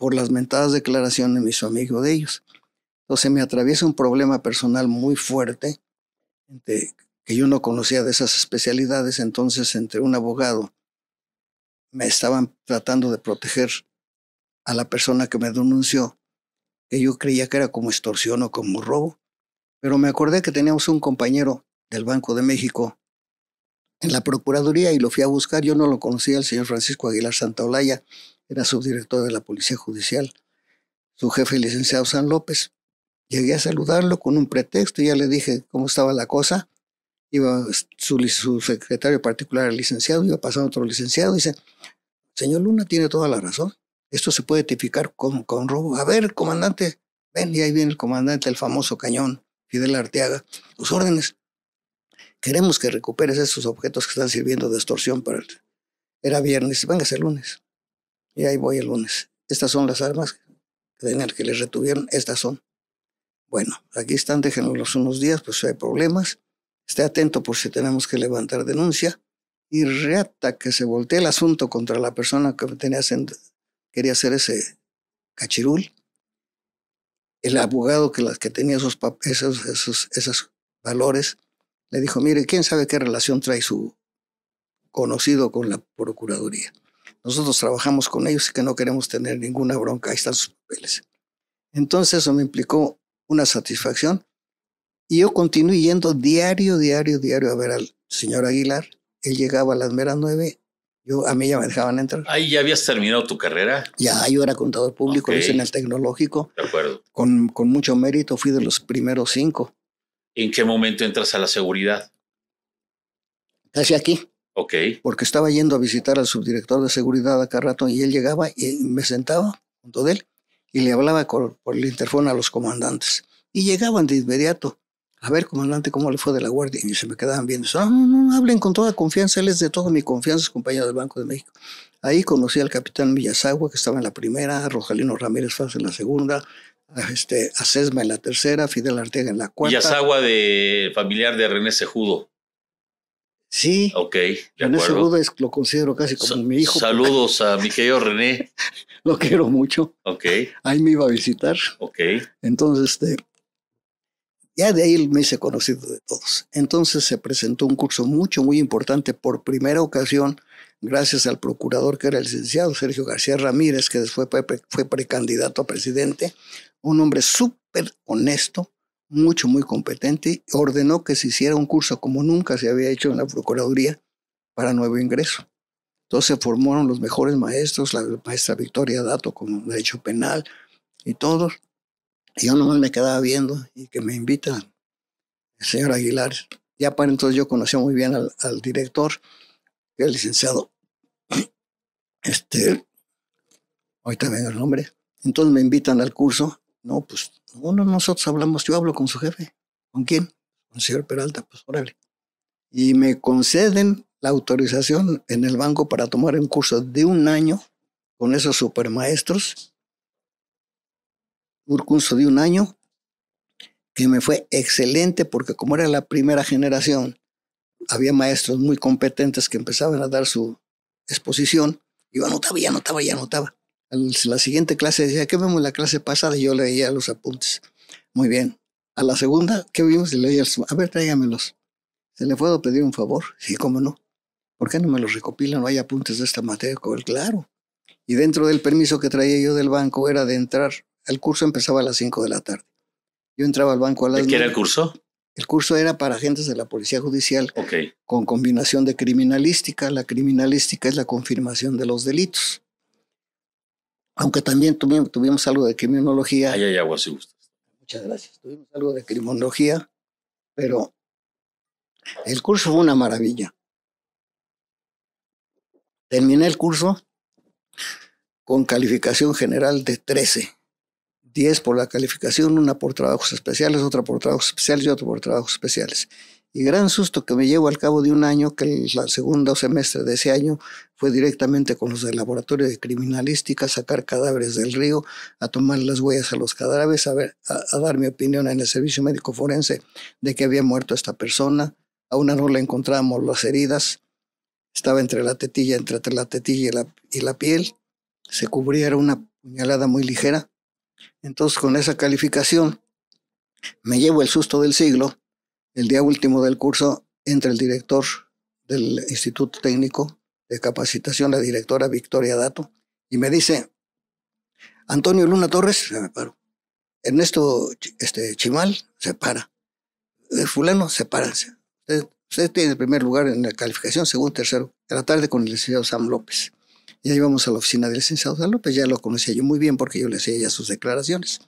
por las mentadas declaraciones de mi amigo de ellos. Entonces me atraviesa un problema personal muy fuerte que yo no conocía de esas especialidades, entonces entre un abogado me estaban tratando de proteger a la persona que me denunció, que yo creía que era como extorsión o como robo, pero me acordé que teníamos un compañero del Banco de México en la Procuraduría y lo fui a buscar, yo no lo conocía, el señor Francisco Aguilar Santaolalla, era subdirector de la Policía Judicial, su jefe, el licenciado San López. Llegué a saludarlo con un pretexto, y ya le dije cómo estaba la cosa. Iba su, secretario particular, el licenciado, iba pasando otro licenciado, y dice, señor Luna tiene toda la razón, esto se puede tipificar con, con robo. A ver, comandante, ven, y ahí viene el comandante, el famoso cañón, Fidel Arteaga, tus órdenes. Queremos que recuperes esos objetos que están sirviendo de extorsión para el... Era viernes, venga el lunes. Y ahí voy el lunes. Estas son las armas el que les retuvieron, estas son. Bueno, aquí están, los unos días, pues si hay problemas. Esté atento por si tenemos que levantar denuncia. Y reata que se voltee el asunto contra la persona que tenía, quería hacer ese cachirul. El abogado que, las que tenía esos, esos, esos, esos valores le dijo, mire, ¿quién sabe qué relación trae su conocido con la Procuraduría? nosotros trabajamos con ellos y que no queremos tener ninguna bronca, ahí están sus papeles. Entonces eso me implicó una satisfacción y yo continué yendo diario, diario, diario a ver al señor Aguilar. Él llegaba a las meras nueve, yo, a mí ya me dejaban entrar. Ahí ya habías terminado tu carrera. Ya, yo era contador público, en el tecnológico. De acuerdo. Con, con mucho mérito fui de los primeros cinco. ¿En qué momento entras a la seguridad? Casi aquí. Porque estaba yendo a visitar al subdirector de seguridad acá rato y él llegaba y me sentaba junto de él y le hablaba por, el interfono a los comandantes. Y llegaban de inmediato. A ver, comandante, ¿cómo le fue de la guardia? Y se me quedaban viendo. No, no, hablen con toda confianza. Él es de toda mi confianza, es compañero del Banco de México. Ahí conocí al capitán Villasagua que estaba en la primera, a Rojalino Ramírez Faz en la segunda, a, este, a Sesma en la tercera, a Fidel Arteaga en la cuarta. Villasagua de, familiar de René Sejudo. Sí. en de René lo considero casi como mi hijo. Saludos a mi querido René. lo quiero mucho. Ok. Ahí me iba a visitar. Ok. Entonces, este, ya de ahí me hice conocido de todos. Entonces se presentó un curso mucho, muy importante por primera ocasión, gracias al procurador que era el licenciado Sergio García Ramírez, que después fue, fue precandidato a presidente, un hombre súper honesto, mucho, muy competente, ordenó que se hiciera un curso como nunca se había hecho en la Procuraduría para nuevo ingreso. Entonces se formaron los mejores maestros, la maestra Victoria Dato con derecho penal y todos. Y yo nomás me quedaba viendo y que me invitan el señor Aguilar. Ya para entonces yo conocía muy bien al, director, el licenciado, este, ahorita vengo el nombre. Entonces me invitan al curso, no, pues uno, nosotros hablamos, yo hablo con su jefe. ¿Con quién? Con el señor Peralta, pues órale. Y me conceden la autorización en el banco para tomar un curso de un año con esos supermaestros. Un curso de un año que me fue excelente porque como era la primera generación, había maestros muy competentes que empezaban a dar su exposición. Y yo anotaba, y anotaba, ya anotaba la siguiente clase decía, ¿qué vemos la clase pasada? Y yo leía los apuntes. Muy bien. A la segunda, ¿qué vimos? Y leía, a ver, tráigamelos. ¿Se le puedo pedir un favor? Sí, cómo no. ¿Por qué no me los recopilan? No hay apuntes de esta materia. Claro. Y dentro del permiso que traía yo del banco era de entrar. El curso empezaba a las 5 de la tarde. Yo entraba al banco a las... ¿De qué era el curso? El curso era para agentes de la Policía Judicial Ok. con combinación de criminalística. La criminalística es la confirmación de los delitos aunque también tuvimos, algo de criminología. agua, si Muchas gracias. Tuvimos algo de criminología, pero el curso fue una maravilla. Terminé el curso con calificación general de 13. 10 por la calificación, una por trabajos especiales, otra por trabajos especiales y otra por trabajos especiales. Y gran susto que me llevo al cabo de un año, que el segundo semestre de ese año fue directamente con los del laboratorio de criminalística sacar cadáveres del río, a tomar las huellas a los cadáveres, a, dar mi opinión en el servicio médico forense de que había muerto esta persona. Aún no le encontramos las heridas, estaba entre la tetilla, entre la tetilla y la, y la piel, se cubría, era una puñalada muy ligera. Entonces, con esa calificación, me llevo el susto del siglo el día último del curso entra el director del Instituto Técnico de Capacitación, la directora Victoria Dato, y me dice, Antonio Luna Torres, se me paró. Ernesto este, Chimal, se para. El eh, fulano, se para. Usted, usted, tiene el primer lugar en la calificación, segundo, tercero. En la tarde con el licenciado Sam López. Y ahí vamos a la oficina del licenciado Sam López, ya lo conocía yo muy bien porque yo le hacía ya sus declaraciones.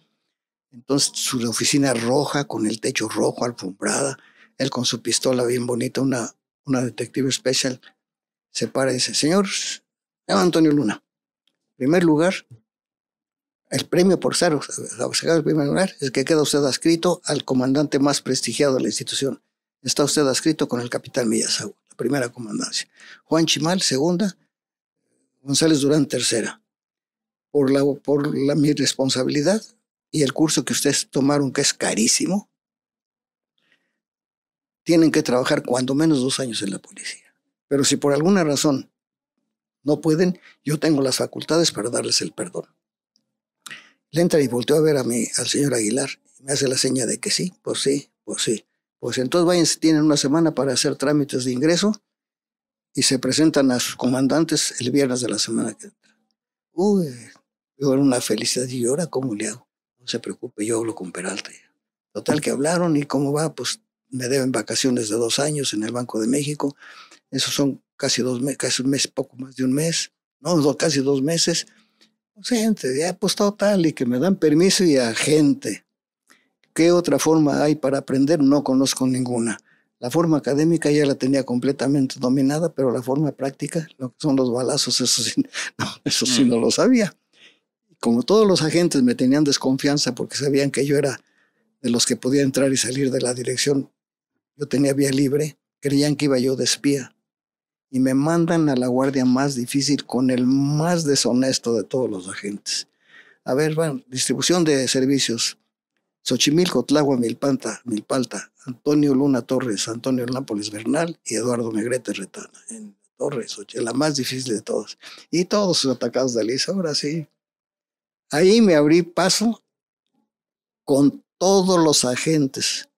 Entonces su oficina roja, con el techo rojo, alfombrada, él con su pistola bien bonita, una, una detective especial, se para y dice, señor, Antonio Luna, En primer lugar, el premio por ser obsejado en primer lugar es que queda usted adscrito al comandante más prestigiado de la institución. Está usted adscrito con el capitán Millasagua, la primera comandancia. Juan Chimal, segunda. González Durán, tercera. Por la, por la, mi responsabilidad, y el curso que ustedes tomaron, que es carísimo, tienen que trabajar cuando menos dos años en la policía. Pero si por alguna razón no pueden, yo tengo las facultades para darles el perdón. Le entra y volteó a ver a al señor Aguilar. Me hace la seña de que sí, pues sí, pues sí. Pues entonces váyanse, tienen una semana para hacer trámites de ingreso y se presentan a sus comandantes el viernes de la semana que entra. Uy, yo era una felicidad y ahora cómo le hago. No se preocupe, yo hablo con Peralta. Total que hablaron y cómo va, pues me deben vacaciones de dos años en el Banco de México. Esos son casi dos meses, casi un mes, poco más de un mes, no, casi dos meses. Pues, gente, ya pues total, y que me dan permiso y a gente. ¿Qué otra forma hay para aprender? No conozco ninguna. La forma académica ya la tenía completamente dominada, pero la forma práctica, lo que son los balazos, eso sí no, eso sí mm. no lo sabía. Como todos los agentes me tenían desconfianza porque sabían que yo era de los que podía entrar y salir de la dirección, yo tenía vía libre, creían que iba yo de espía. Y me mandan a la guardia más difícil con el más deshonesto de todos los agentes. A ver, van, distribución de servicios. Xochimilco, Tlahua, Milpanta, Milpalta, Antonio Luna Torres, Antonio Nápoles Bernal y Eduardo Negrete Retana. En Torres, la más difícil de todos. Y todos atacados de Lisa, ahora sí, Ahí me abrí paso con todos los agentes,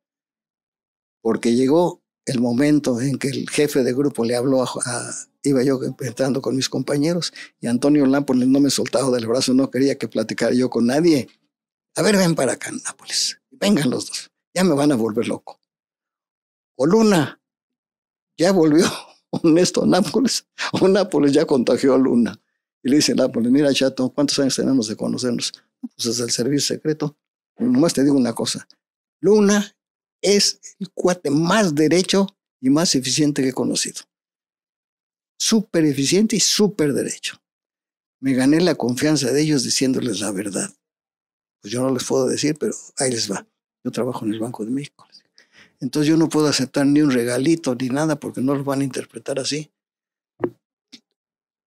porque llegó el momento en que el jefe de grupo le habló a, iba yo entrando con mis compañeros y Antonio Nápoles no me soltaba del brazo, no quería que platicara yo con nadie. A ver, ven para acá, Nápoles, vengan los dos, ya me van a volver loco. O Luna, ya volvió Honesto, Nápoles, o Nápoles ya contagió a Luna. Y le dicen, ah, pues mira, chato, ¿cuántos años tenemos de conocernos? Pues es el servicio secreto. Nomás te digo una cosa. Luna es el cuate más derecho y más eficiente que he conocido. Súper eficiente y súper derecho. Me gané la confianza de ellos diciéndoles la verdad. Pues yo no les puedo decir, pero ahí les va. Yo trabajo en el Banco de México. Entonces yo no puedo aceptar ni un regalito ni nada porque no lo van a interpretar así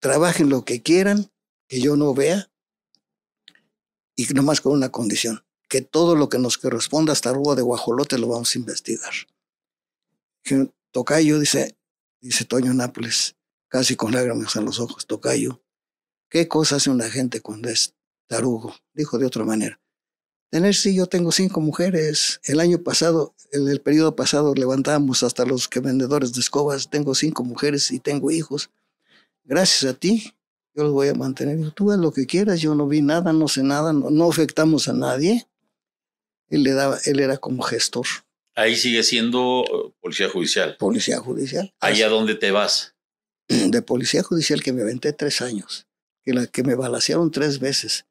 trabajen lo que quieran, que yo no vea, y nomás con una condición, que todo lo que nos corresponda hasta arriba de guajolote lo vamos a investigar. Tocayo, dice, dice Toño Nápoles, casi con lágrimas en los ojos, Tocayo, ¿qué cosa hace una gente cuando es tarugo? Dijo de otra manera. Tener, sí, yo tengo cinco mujeres. El año pasado, en el periodo pasado, levantamos hasta los que vendedores de escobas. Tengo cinco mujeres y tengo hijos gracias a ti, yo los voy a mantener. tú haz lo que quieras, yo no vi nada, no sé nada, no, afectamos a nadie. Él, le daba, él era como gestor. Ahí sigue siendo eh, policía judicial. Policía judicial. ¿Allá dónde te vas? De policía judicial que me aventé tres años, que, que me balasearon tres veces,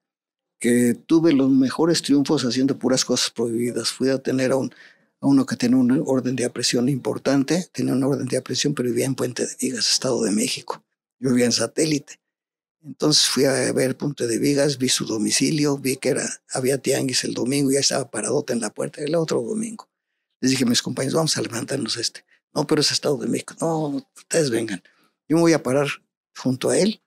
que tuve los mejores triunfos haciendo puras cosas prohibidas. Fui a tener a, un, a uno que tenía una orden de apresión importante, tenía una orden de aprehensión, pero vivía en Puente de Vigas, Estado de México yo vivía en satélite. Entonces fui a ver Punto de Vigas, vi su domicilio, vi que era, había tianguis el domingo, y ya estaba paradote en la puerta el otro domingo. Les dije a mis compañeros, vamos a levantarnos este. No, pero es Estado de México. No, ustedes vengan. Yo me voy a parar junto a él.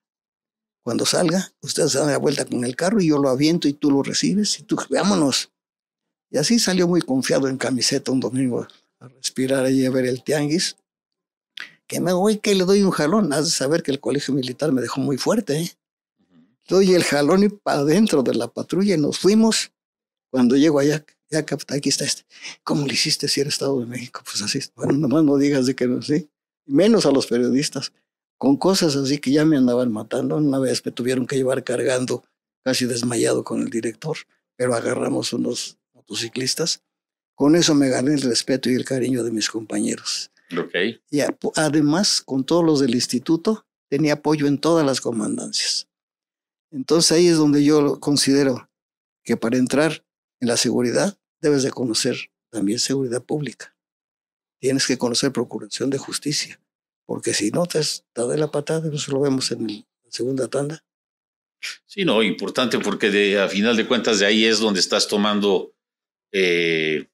Cuando salga, ustedes dan la vuelta con el carro y yo lo aviento y tú lo recibes y tú, vámonos. Y así salió muy confiado en camiseta un domingo a respirar allí a ver el tianguis que me voy, que le doy un jalón. Has de saber que el colegio militar me dejó muy fuerte. ¿eh? Doy el jalón y para adentro de la patrulla y nos fuimos. Cuando llego allá, ya aquí está este. ¿Cómo le hiciste si era Estado de México? Pues así, bueno, nomás no digas de que no, sí. Menos a los periodistas, con cosas así que ya me andaban matando. Una vez me tuvieron que llevar cargando, casi desmayado con el director, pero agarramos unos motociclistas. Con eso me gané el respeto y el cariño de mis compañeros y además, con todos los del instituto, tenía apoyo en todas las comandancias. Entonces ahí es donde yo considero que para entrar en la seguridad debes de conocer también seguridad pública. Tienes que conocer Procuración de Justicia, porque si no te da la patada, eso lo vemos en la segunda tanda. Sí, no, importante porque de, a final de cuentas de ahí es donde estás tomando eh,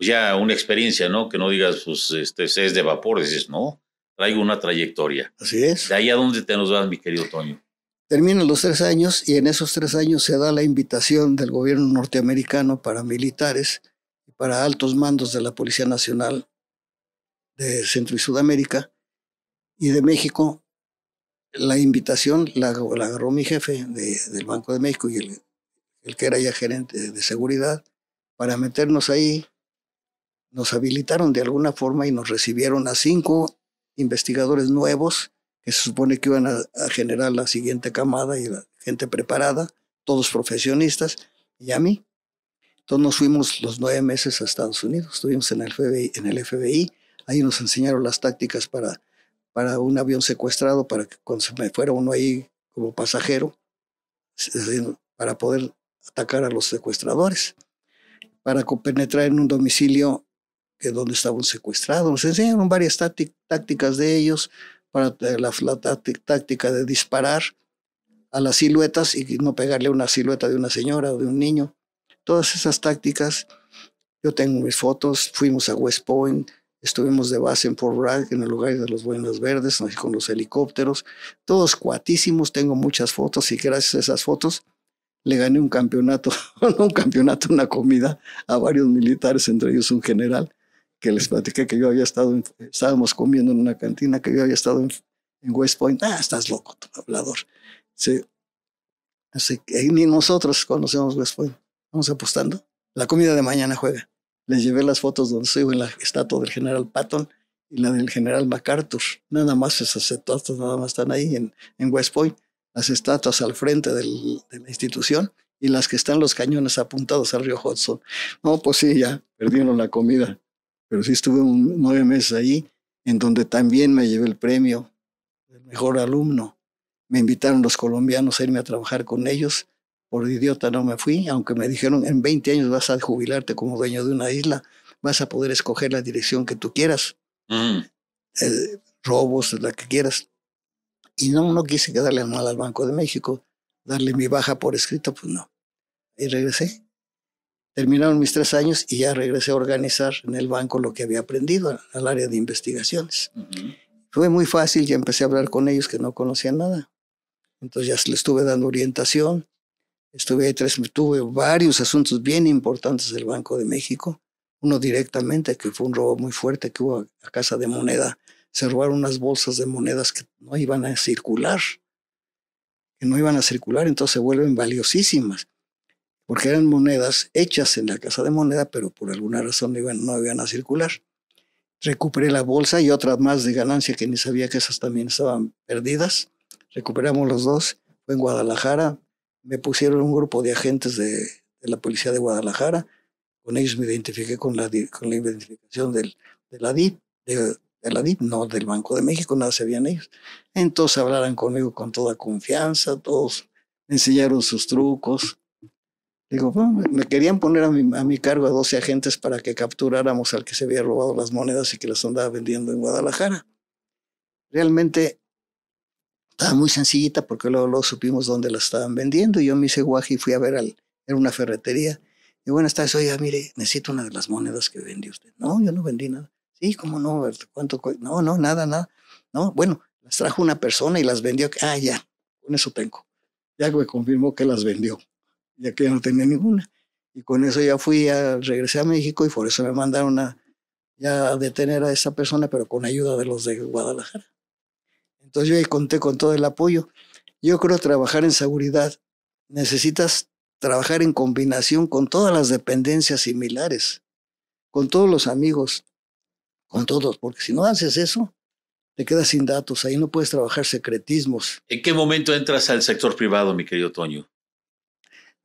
pues ya una experiencia, ¿no? Que no digas, pues, este, es de vapor, dices, no, traigo una trayectoria. Así es. De ahí a dónde te nos vas, mi querido Toño. Terminan los tres años y en esos tres años se da la invitación del gobierno norteamericano para militares y para altos mandos de la Policía Nacional de Centro y Sudamérica y de México. La invitación la, la agarró mi jefe del Banco de México y el que era ya gerente de seguridad para meternos ahí nos habilitaron de alguna forma y nos recibieron a cinco investigadores nuevos que se supone que iban a, generar la siguiente camada y la gente preparada, todos profesionistas, y a mí. Entonces nos fuimos los nueve meses a Estados Unidos, estuvimos en el FBI, en el FBI. ahí nos enseñaron las tácticas para, para un avión secuestrado, para que cuando se me fuera uno ahí como pasajero, para poder atacar a los secuestradores, para penetrar en un domicilio que donde estaban secuestrados. Nos enseñaron varias tácticas de ellos, para eh, la, táctica de disparar a las siluetas y no pegarle una silueta de una señora o de un niño. Todas esas tácticas, yo tengo mis fotos, fuimos a West Point, estuvimos de base en Fort Bragg, en el lugar de los Buenas Verdes, con los helicópteros, todos cuatísimos, tengo muchas fotos y gracias a esas fotos le gané un campeonato, no un campeonato, una comida a varios militares, entre ellos un general, que les platiqué que yo había estado, estábamos comiendo en una cantina, que yo había estado en, West Point. Ah, estás loco, tu hablador. Sí. Así que ni nosotros conocemos West Point. Vamos apostando. La comida de mañana juega. Les llevé las fotos donde estoy en la estatua del general Patton y la del general MacArthur. Nada más esas estatuas, nada más están ahí en, en West Point. Las estatuas al frente del, de la institución y las que están los cañones apuntados al río Hudson. No, pues sí, ya perdieron la comida pero sí estuve nueve meses ahí, en donde también me llevé el premio de mejor alumno. Me invitaron los colombianos a irme a trabajar con ellos. Por idiota no me fui, aunque me dijeron, en 20 años vas a jubilarte como dueño de una isla, vas a poder escoger la dirección que tú quieras, mm. eh, robos, la que quieras. Y no, no quise quedarle mal al Banco de México, darle mi baja por escrito, pues no. Y regresé Terminaron mis tres años y ya regresé a organizar en el banco lo que había aprendido al área de investigaciones. Fue muy fácil, ya empecé a hablar con ellos que no conocían nada. Entonces ya les estuve dando orientación. Estuve ahí tres, tuve varios asuntos bien importantes del Banco de México. Uno directamente, que fue un robo muy fuerte que hubo a Casa de Moneda. Se robaron unas bolsas de monedas que no iban a circular. Que no iban a circular, entonces se vuelven valiosísimas porque eran monedas hechas en la casa de moneda, pero por alguna razón no iban, no a circular. Recuperé la bolsa y otras más de ganancia que ni sabía que esas también estaban perdidas. Recuperamos los dos. Fue en Guadalajara. Me pusieron un grupo de agentes de, la policía de Guadalajara. Con ellos me identifiqué con la, identificación del, de la DIP, de, la no del Banco de México, nada sabían ellos. Entonces hablaron conmigo con toda confianza, todos enseñaron sus trucos, Digo, me querían poner a mi, cargo a 12 agentes para que capturáramos al que se había robado las monedas y que las andaba vendiendo en Guadalajara. Realmente estaba muy sencillita porque luego, supimos dónde las estaban vendiendo y yo me hice guaje y fui a ver al, era una ferretería. Y bueno, está eso, oiga, mire, necesito una de las monedas que vendió usted. No, yo no vendí nada. Sí, cómo no, ¿cuánto? No, no, nada, nada. No, bueno, las trajo una persona y las vendió. Ah, ya, con eso tengo. Ya me confirmó que las vendió ya que no tenía ninguna. Y con eso ya fui, a, regresé a México y por eso me mandaron a, ya a detener a esa persona, pero con ayuda de los de Guadalajara. Entonces yo ahí conté con todo el apoyo. Yo creo trabajar en seguridad necesitas trabajar en combinación con todas las dependencias similares, con todos los amigos, con todos, porque si no haces eso, te quedas sin datos, ahí no puedes trabajar secretismos. ¿En qué momento entras al sector privado, mi querido Toño?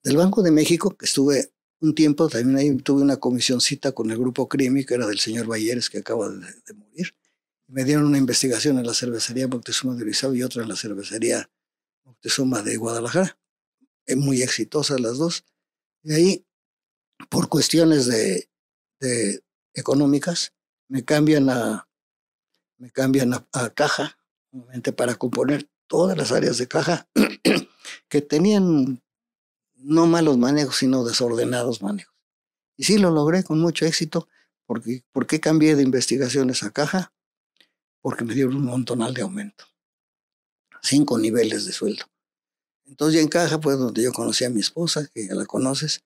Del Banco de México, que estuve un tiempo, también ahí tuve una comisioncita con el grupo CRIMI, que era del señor Valleres, que acaba de, morir. Me dieron una investigación en la cervecería Moctezuma de Urizaba y otra en la cervecería Moctezuma de Guadalajara. Eh, muy exitosas las dos. Y ahí, por cuestiones de, económicas, me cambian a, me cambian a caja, para componer todas las áreas de caja que tenían no malos manejos, sino desordenados manejos. Y sí lo logré con mucho éxito, porque ¿por qué cambié de investigaciones a caja? Porque me dieron un montonal de aumento, cinco niveles de sueldo. Entonces ya en caja pues donde yo conocí a mi esposa, que ya la conoces,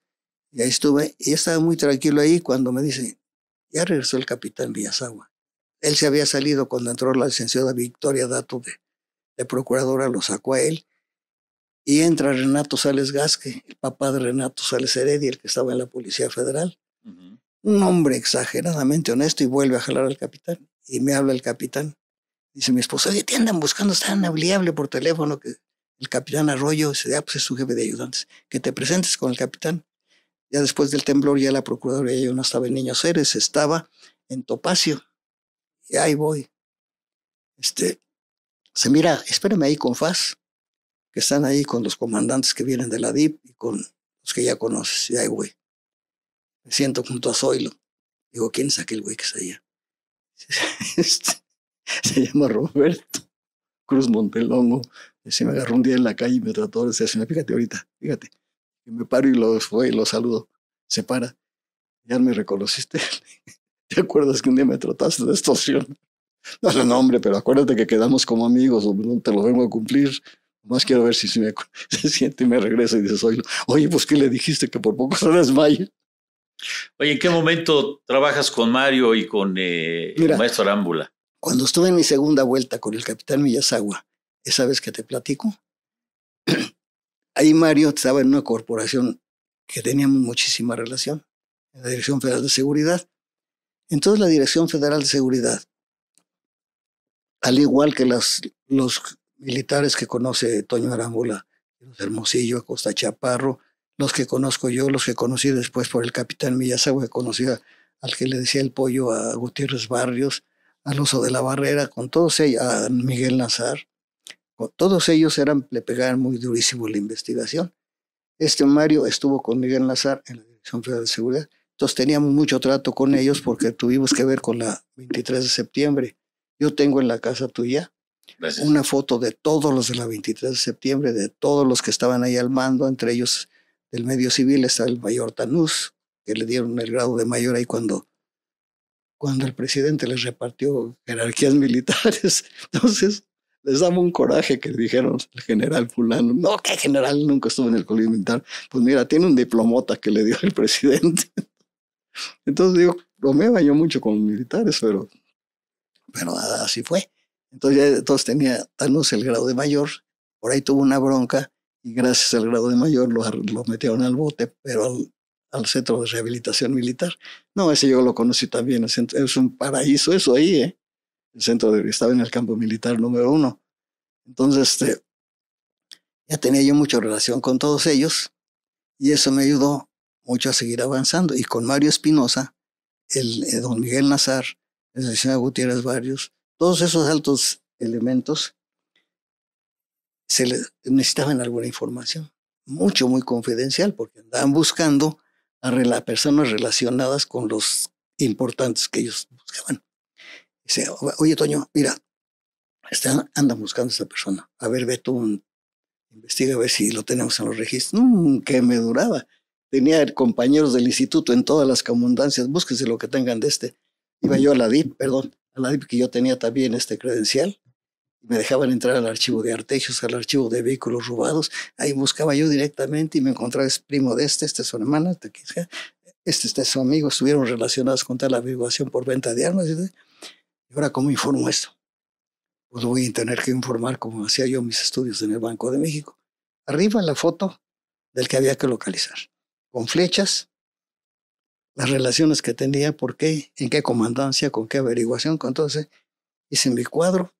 y ahí estuve, y estaba muy tranquilo ahí cuando me dice, ya regresó el capitán Villasagua. Él se había salido cuando entró la licenciada Victoria Dato de, de procuradora, lo sacó a él, y entra Renato Sales Gasque, el papá de Renato Sales Heredia, el que estaba en la Policía Federal. Un hombre exageradamente honesto y vuelve a jalar al capitán. Y me habla el capitán. Dice mi esposa, oye, te andan buscando, Están habliable por teléfono que el capitán Arroyo, dice, ah, pues es su jefe de ayudantes, que te presentes con el capitán. Ya después del temblor, ya la Procuraduría yo no estaba en Niños Ceres, estaba en Topacio. Y ahí voy. Este, se mira, espérame ahí con Faz están ahí con los comandantes que vienen de la DIP y con los que ya conoces. Y ahí, güey, me siento junto a Zoilo. Digo, ¿quién es aquel güey que está allá? Este, se llama Roberto Cruz Montelongo. Se me agarró un día en la calle y me trató de fíjate ahorita, fíjate. Y me paro y lo, fue, lo saludo. Se para. ¿Ya me reconociste? ¿Te acuerdas que un día me trataste de extorsión? No, no, hombre, pero acuérdate que quedamos como amigos, te lo vengo a cumplir. Más quiero ver si se, siente y me regresa y dice, oye, pues ¿qué le dijiste que por poco se desmaye. Oye, ¿en qué momento trabajas con Mario y con eh, el maestro Arámbula? Cuando estuve en mi segunda vuelta con el capitán Millasagua, esa vez que te platico, ahí Mario estaba en una corporación que tenía muchísima relación, en la Dirección Federal de Seguridad. Entonces la Dirección Federal de Seguridad, al igual que las, los militares que conoce Toño Arámbula, los Hermosillo, Costa Chaparro, los que conozco yo, los que conocí después por el capitán Millasago, conocí conocía al que le decía el pollo a Gutiérrez Barrios, al oso de la barrera, con todos ellos, a Miguel Nazar, con todos ellos eran, le pegaron muy durísimo la investigación. Este Mario estuvo con Miguel Nazar en la Dirección Federal de Seguridad, entonces teníamos mucho trato con ellos porque tuvimos que ver con la 23 de septiembre. Yo tengo en la casa tuya una foto de todos los de la 23 de septiembre, de todos los que estaban ahí al mando, entre ellos del medio civil está el mayor Tanús, que le dieron el grado de mayor ahí cuando, cuando el presidente les repartió jerarquías militares. Entonces les daba un coraje que dijeron el general fulano, no, que general nunca estuvo en el colegio militar. Pues mira, tiene un diplomota que le dio el presidente. Entonces digo, no me bañó mucho con militares, pero, pero así fue. Entonces todos tenía Thanos el grado de mayor, por ahí tuvo una bronca y gracias al grado de mayor lo, metieron al bote, pero al, centro de rehabilitación militar. No, ese yo lo conocí también, es un paraíso eso ahí, ¿eh? El centro de, estaba en el campo militar número uno. Entonces, este, ya tenía yo mucha relación con todos ellos y eso me ayudó mucho a seguir avanzando. Y con Mario Espinosa, el, eh, don Miguel Nazar, el señor Gutiérrez Barrios, todos esos altos elementos se necesitaban alguna información, mucho, muy confidencial, porque andaban buscando a personas relacionadas con los importantes que ellos buscaban. Dice, oye, Toño, mira, están, andan buscando a esa persona. A ver, ve tú, investiga a ver si lo tenemos en los registros. Nunca mm, que me duraba. Tenía compañeros del instituto en todas las comundancias, búsquese lo que tengan de este. Iba yo a la DIP, perdón, que yo tenía también este credencial. Me dejaban entrar al archivo de artejos, al archivo de vehículos robados. Ahí buscaba yo directamente y me encontraba, es primo de este, este es su hermana, este, este, este es su amigo, estuvieron relacionados con tal averiguación por venta de armas. Y ahora, ¿cómo informo esto? Pues voy a tener que informar como hacía yo mis estudios en el Banco de México. Arriba la foto del que había que localizar, con flechas las relaciones que tenía, por qué, en qué comandancia, con qué averiguación, con entonces hice mi cuadro,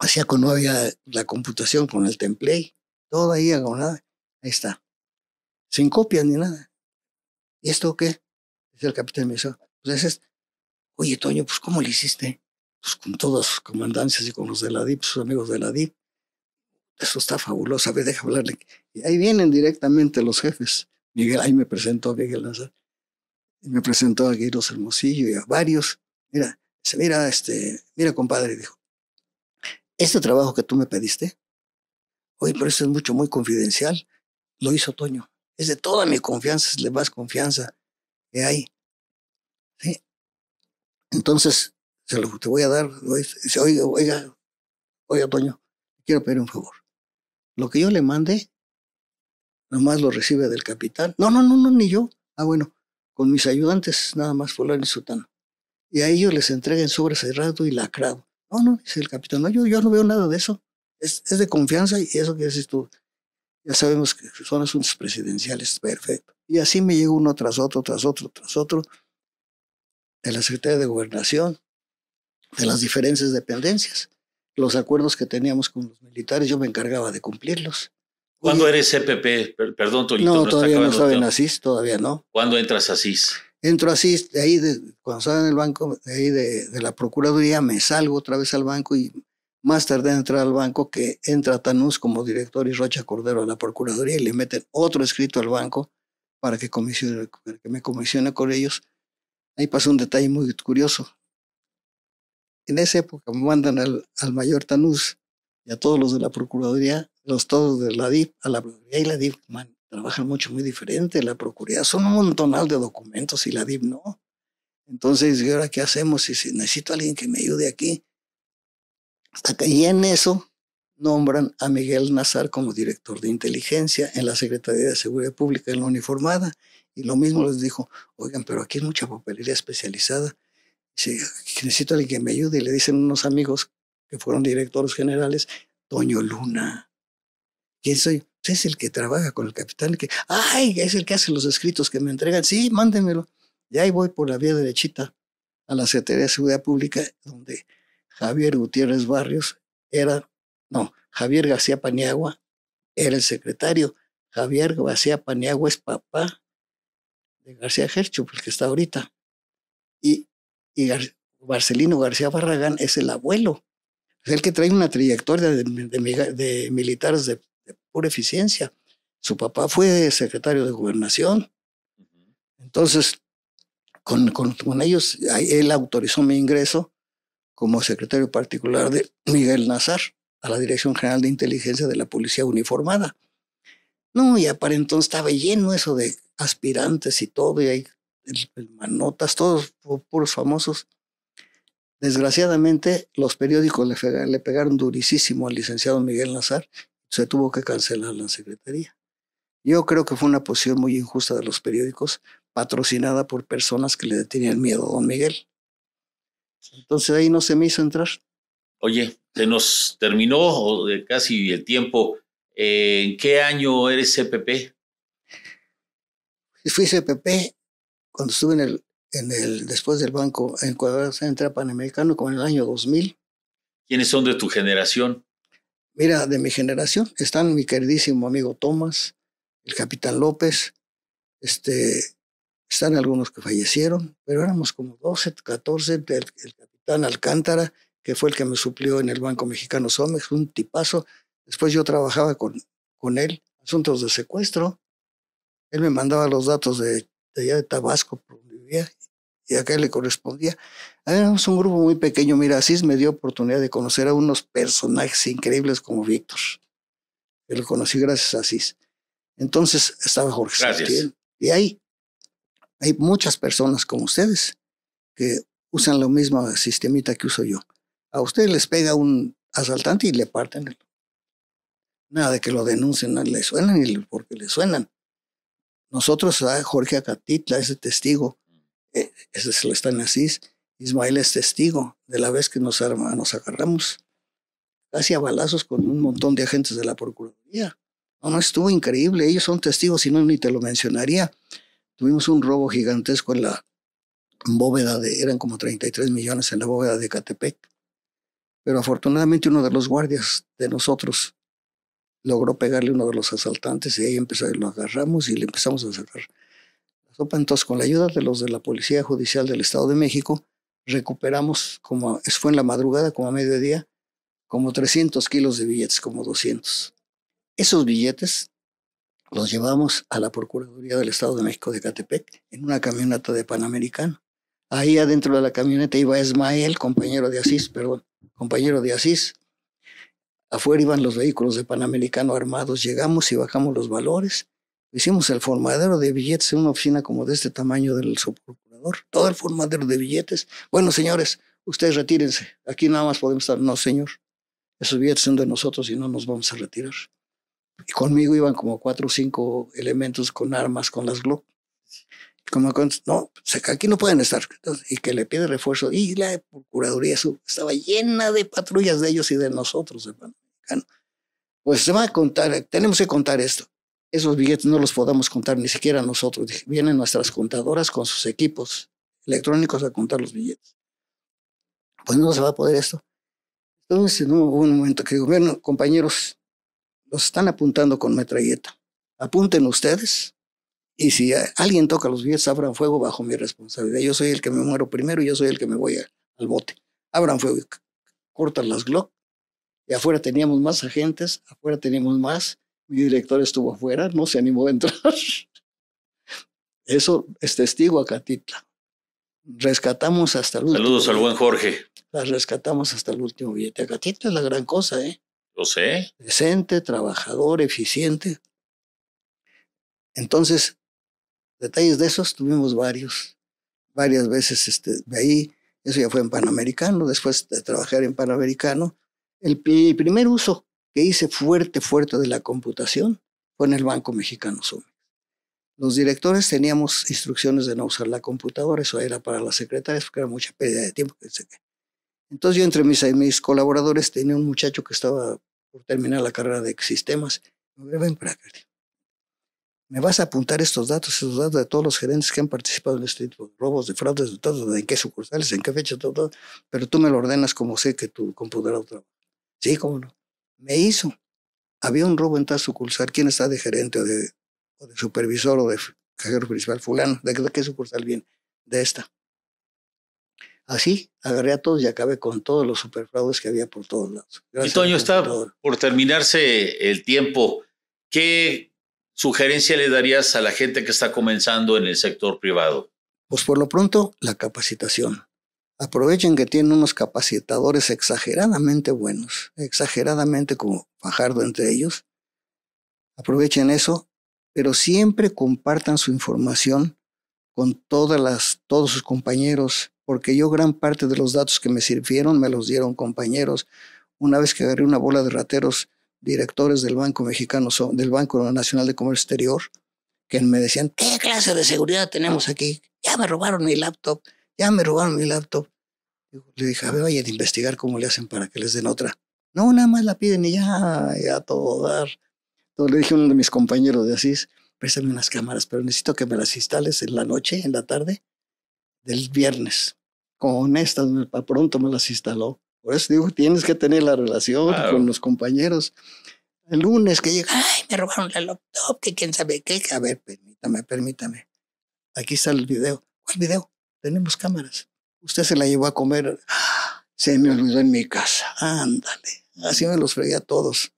hacía cuando no había la computación, con el template, todo ahí nada ahí está, sin copias ni nada. ¿Y esto qué? Dice el capitán, me dice, pues oye Toño, pues ¿cómo le hiciste? Pues con todas sus comandancias y con los de la DIP, sus amigos de la DIP. Eso está fabuloso, a ver, deja hablarle. ahí vienen directamente los jefes. Miguel, ahí me presentó Miguel Lanzar me presentó a Guiros Hermosillo y a varios. Mira, se mira, este, mira, compadre, dijo. Este trabajo que tú me pediste, hoy pero esto es mucho, muy confidencial, lo hizo Toño. Es de toda mi confianza, es de más confianza que hay. ¿Sí? Entonces, se lo, te voy a dar, dice, oiga, oiga, oiga, Toño, quiero pedir un favor. Lo que yo le mande, nomás lo recibe del capitán. No, no, no, no, ni yo. Ah, bueno, con mis ayudantes, nada más por y Sutano. Y a ellos les entreguen sobre cerrado y lacrado. No, no, dice el capitán, yo, yo no veo nada de eso. Es, es de confianza y eso que dices tú. Ya sabemos que son asuntos presidenciales, perfecto. Y así me llegó uno tras otro, tras otro, tras otro, de la Secretaría de Gobernación, de las diferentes dependencias. Los acuerdos que teníamos con los militares, yo me encargaba de cumplirlos. ¿Cuándo eres CPP? E perdón, Toñito. No, todavía no saben todavía no. ¿Cuándo entras a ASIS? Entro a ahí, cuando salen en el banco, de ahí de, la Procuraduría, me salgo otra vez al banco y más tarde en entrar al banco que entra Tanús como director y Rocha Cordero a la Procuraduría y le meten otro escrito al banco para que, me comisione con ellos. Ahí pasó un detalle muy curioso. En esa época me mandan al, al mayor Tanús y a todos los de la Procuraduría, los todos de la DIP, a la Procuraduría y la DIP, trabajan mucho, muy diferente. La Procuraduría son un montonal de documentos y la DIP no. Entonces, ¿y ahora qué hacemos? Y si necesito alguien que me ayude aquí. Hasta y en eso nombran a Miguel Nazar como director de inteligencia en la Secretaría de Seguridad Pública en la uniformada. Y lo mismo les dijo, oigan, pero aquí es mucha papelería especializada. Si necesito alguien que me ayude. le dicen unos amigos fueron directores generales, Toño Luna. ¿Quién soy? Es el que trabaja con el capitán, que, ay, es el que hace los escritos que me entregan. Sí, mándenmelo. Y ahí voy por la vía derechita a la Secretaría de Seguridad Pública, donde Javier Gutiérrez Barrios era, no, Javier García Paniagua era el secretario. Javier García Paniagua es papá de García Herchup, el que está ahorita. Y, y García Barragán es el abuelo es el que trae una trayectoria de, militares de, pura eficiencia. Su papá fue secretario de gobernación. Entonces, con, ellos, él autorizó mi ingreso como secretario particular de Miguel Nazar a la Dirección General de Inteligencia de la Policía Uniformada. No, y para estaba lleno eso de aspirantes y todo, y hay Manotas, todos puros famosos. Desgraciadamente, los periódicos le, pegaron durísimo al licenciado Miguel Nazar, se tuvo que cancelar la secretaría. Yo creo que fue una posición muy injusta de los periódicos, patrocinada por personas que le tenían miedo a don Miguel. Entonces ahí no se me hizo entrar. Oye, se nos terminó eh, casi el tiempo. Eh, ¿En qué año eres CPP? Fui CPP cuando estuve en el el, después del banco, en Ecuador Central Panamericano, como en el año 2000. ¿Quiénes son de tu generación? Mira, de mi generación están mi queridísimo amigo Tomás, el capitán López, este, están algunos que fallecieron, pero éramos como 12, 14, el, capitán Alcántara, que fue el que me suplió en el Banco Mexicano Somex, un tipazo. Después yo trabajaba con, con él, asuntos de secuestro. Él me mandaba los datos de, de allá de Tabasco, por donde vivía, y acá le correspondía. Ah, éramos un grupo muy pequeño. Mira, Asís me dio oportunidad de conocer a unos personajes increíbles como Víctor. Yo lo conocí gracias a Asís. Entonces estaba Jorge gracias. Y ahí hay muchas personas como ustedes que usan lo mismo sistemita que uso yo. A ustedes les pega un asaltante y le parten el... Nada de que lo denuncien, le suenan porque le suenan. Nosotros, a ah, Jorge Acatitla, ese testigo, e, ese es el asís Ismael es testigo de la vez que nos, agarramos hacía balazos con un montón de agentes de la Procuraduría. No, no, estuvo increíble. Ellos son testigos, si no, ni te lo mencionaría. Tuvimos un robo gigantesco en la bóveda de, eran como 33 millones en la bóveda de Catepec. Pero afortunadamente uno de los guardias de nosotros logró pegarle uno de los asaltantes y ahí empezó, lo agarramos y le empezamos a sacar entonces, con la ayuda de los de la Policía Judicial del Estado de México, recuperamos, como fue en la madrugada, como a mediodía, como 300 kilos de billetes, como 200. Esos billetes los llevamos a la Procuraduría del Estado de México de Catepec en una camioneta de Panamericano. Ahí adentro de la camioneta iba Esmael, compañero de Asís, perdón, compañero de Asís. Afuera iban los vehículos de Panamericano armados. Llegamos y bajamos los valores Hicimos el formadero de billetes en una oficina como de este tamaño del subprocurador. Todo el formadero de billetes. Bueno, señores, ustedes retírense. Aquí nada más podemos estar. No, señor. Esos billetes son de nosotros y no nos vamos a retirar. Y conmigo iban como cuatro o cinco elementos con armas, con las Glock. Como no, aquí no pueden estar. y que le pide refuerzo. Y la Procuraduría su estaba llena de patrullas de ellos y de nosotros, hermano. Pues se va a contar, tenemos que contar esto esos billetes no los podamos contar ni siquiera nosotros. Vienen nuestras contadoras con sus equipos electrónicos a contar los billetes. Pues no se va a poder esto. Entonces no, hubo un momento que digo, bueno, compañeros, los están apuntando con metralleta. Apunten ustedes y si alguien toca los billetes, abran fuego bajo mi responsabilidad. Yo soy el que me muero primero y yo soy el que me voy al bote. Abran fuego, cortan las Glock. Y afuera teníamos más agentes, afuera teníamos más mi director estuvo afuera, no se animó a entrar. Eso es testigo a Catitla. Rescatamos hasta el último. Saludos al buen Jorge. La rescatamos hasta el último billete. A Catitla es la gran cosa, ¿eh? Lo sé. Decente, trabajador, eficiente. Entonces, detalles de esos tuvimos varios. Varias veces este, de ahí. Eso ya fue en Panamericano, después de trabajar en Panamericano. el primer uso que hice fuerte, fuerte de la computación fue en el Banco Mexicano Zoom. Los directores teníamos instrucciones de no usar la computadora, eso era para las secretarias porque era mucha pérdida de tiempo. Entonces yo entre mis, eh, mis colaboradores tenía un muchacho que estaba por terminar la carrera de sistemas. Ven para acá. Me vas a apuntar estos datos, esos datos de todos los gerentes que han participado en este tipo de robos, de fraudes, de todo, de en qué sucursales, en qué fecha, todo, todo, Pero tú me lo ordenas como sé que tu computadora trabaja. Sí, cómo no me hizo. Había un robo en tal sucursal. ¿Quién está de gerente o de, supervisor o de cajero principal? Fulano. ¿De qué sucursal viene? De esta. Así agarré a todos y acabé con todos los superfraudes que había por todos lados. Antonio, está por terminarse el tiempo. ¿Qué sugerencia le darías a la gente que está comenzando en el sector privado? Pues por lo pronto, la capacitación. Aprovechen que tienen unos capacitadores exageradamente buenos, exageradamente como Fajardo entre ellos. Aprovechen eso, pero siempre compartan su información con todas las, todos sus compañeros, porque yo gran parte de los datos que me sirvieron me los dieron compañeros. Una vez que agarré una bola de rateros, directores del Banco Mexicano, del Banco Nacional de Comercio Exterior, que me decían, ¿qué clase de seguridad tenemos aquí? Ya me robaron mi laptop ya me robaron mi laptop. Le dije, a ver, vayan a investigar cómo le hacen para que les den otra. No, nada más la piden y ya, ya todo dar. Entonces le dije a uno de mis compañeros de Asís, préstame unas cámaras, pero necesito que me las instales en la noche, en la tarde del viernes. Con estas, pronto me las instaló. Por eso digo, tienes que tener la relación con los compañeros. El lunes que llega, ay, me robaron la laptop, que quién sabe qué. A ver, permítame, permítame. Aquí está el video. ¿Cuál video? Tenemos cámaras. Usted se la llevó a comer. Se me olvidó en mi casa. Ándale. Así me los fregué a todos.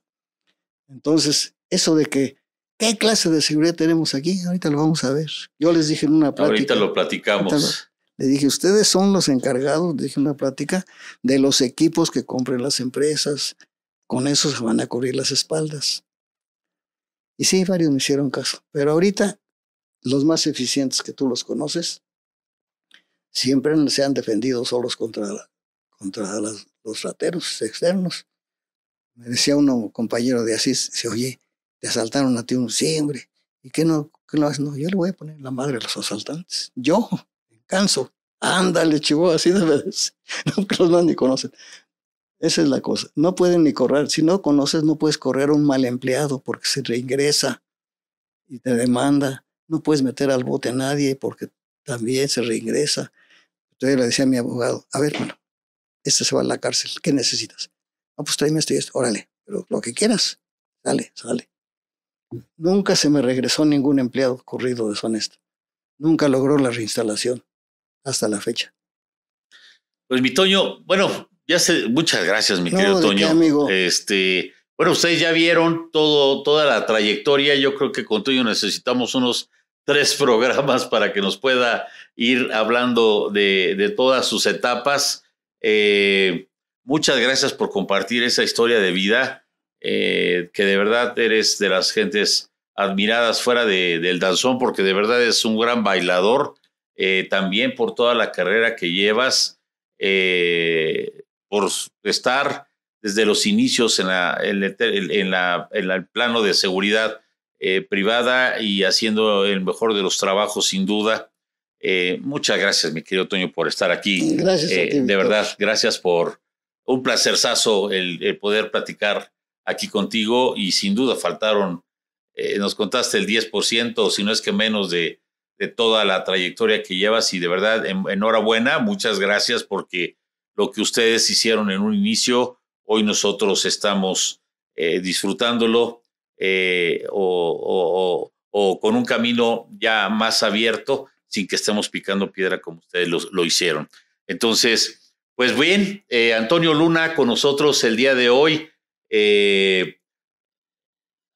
Entonces, eso de que, ¿qué clase de seguridad tenemos aquí? Ahorita lo vamos a ver. Yo les dije en una plática. Ahorita lo platicamos. le dije, ustedes son los encargados, dije en una plática, de los equipos que compren las empresas. Con eso se van a cubrir las espaldas. Y sí, varios me hicieron caso. Pero ahorita, los más eficientes que tú los conoces, siempre se han defendido solos contra, contra los rateros externos. Me decía uno compañero de Asís, se oye, te asaltaron a ti un siempre. ¿Y qué no, no No, yo le voy a poner la madre a los asaltantes. Yo, canso. Ándale, chivo, así de veces. No, los más ni conocen. Esa es la cosa. No pueden ni correr. Si no conoces, no puedes correr a un mal empleado porque se reingresa y te demanda. No puedes meter al bote a nadie porque también se reingresa. Entonces le decía a mi abogado, a ver, bueno, este se va a la cárcel, ¿qué necesitas? Ah, pues tráeme esto y esto, órale, pero lo que quieras, sale, sale. Nunca se me regresó ningún empleado corrido deshonesto. Nunca logró la reinstalación hasta la fecha. Pues mi Toño, bueno, ya sé, muchas gracias, mi querido Toño. amigo? Este, bueno, ustedes ya vieron todo, toda la trayectoria. Yo creo que con Toño necesitamos unos tres programas para que nos pueda ir hablando de, todas sus etapas. Eh, muchas gracias por compartir esa historia de vida, eh, que de verdad eres de las gentes admiradas fuera del danzón, porque de verdad es un gran bailador, eh, también por toda la carrera que llevas, por estar desde los inicios en, la, en, en el plano de seguridad privada y haciendo el mejor de los trabajos, sin duda. Eh, muchas gracias, mi querido Toño, por estar aquí. Eh, de verdad, gracias por un placer el, el, poder platicar aquí contigo y sin duda faltaron, eh, nos contaste el 10%, si no es que menos de, toda la trayectoria que llevas y de verdad, enhorabuena, muchas gracias porque lo que ustedes hicieron en un inicio, hoy nosotros estamos disfrutándolo o con un camino ya más abierto sin que estemos picando piedra como ustedes lo, hicieron. Entonces, pues bien, eh, Antonio Luna con nosotros el día de hoy, eh,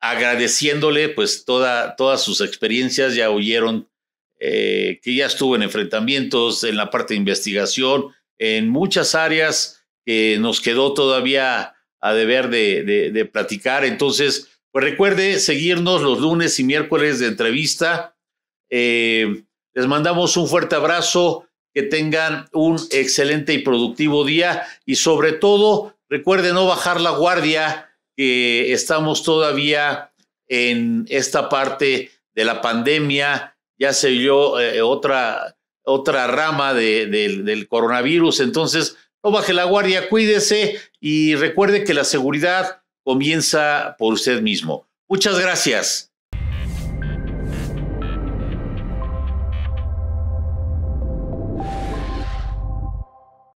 agradeciéndole pues todas sus experiencias, ya oyeron eh, que ya estuvo en enfrentamientos, en la parte de investigación, en muchas áreas que nos quedó todavía a deber de, platicar. Entonces, pues recuerde seguirnos los lunes y miércoles de entrevista. Les mandamos un fuerte abrazo, que tengan un excelente y productivo día y sobre todo recuerde no bajar la guardia, que estamos todavía en esta parte de la pandemia, ya se oyó eh, otra, otra rama del coronavirus, entonces no baje la guardia, cuídese y recuerde que la seguridad comienza por usted mismo. Muchas gracias.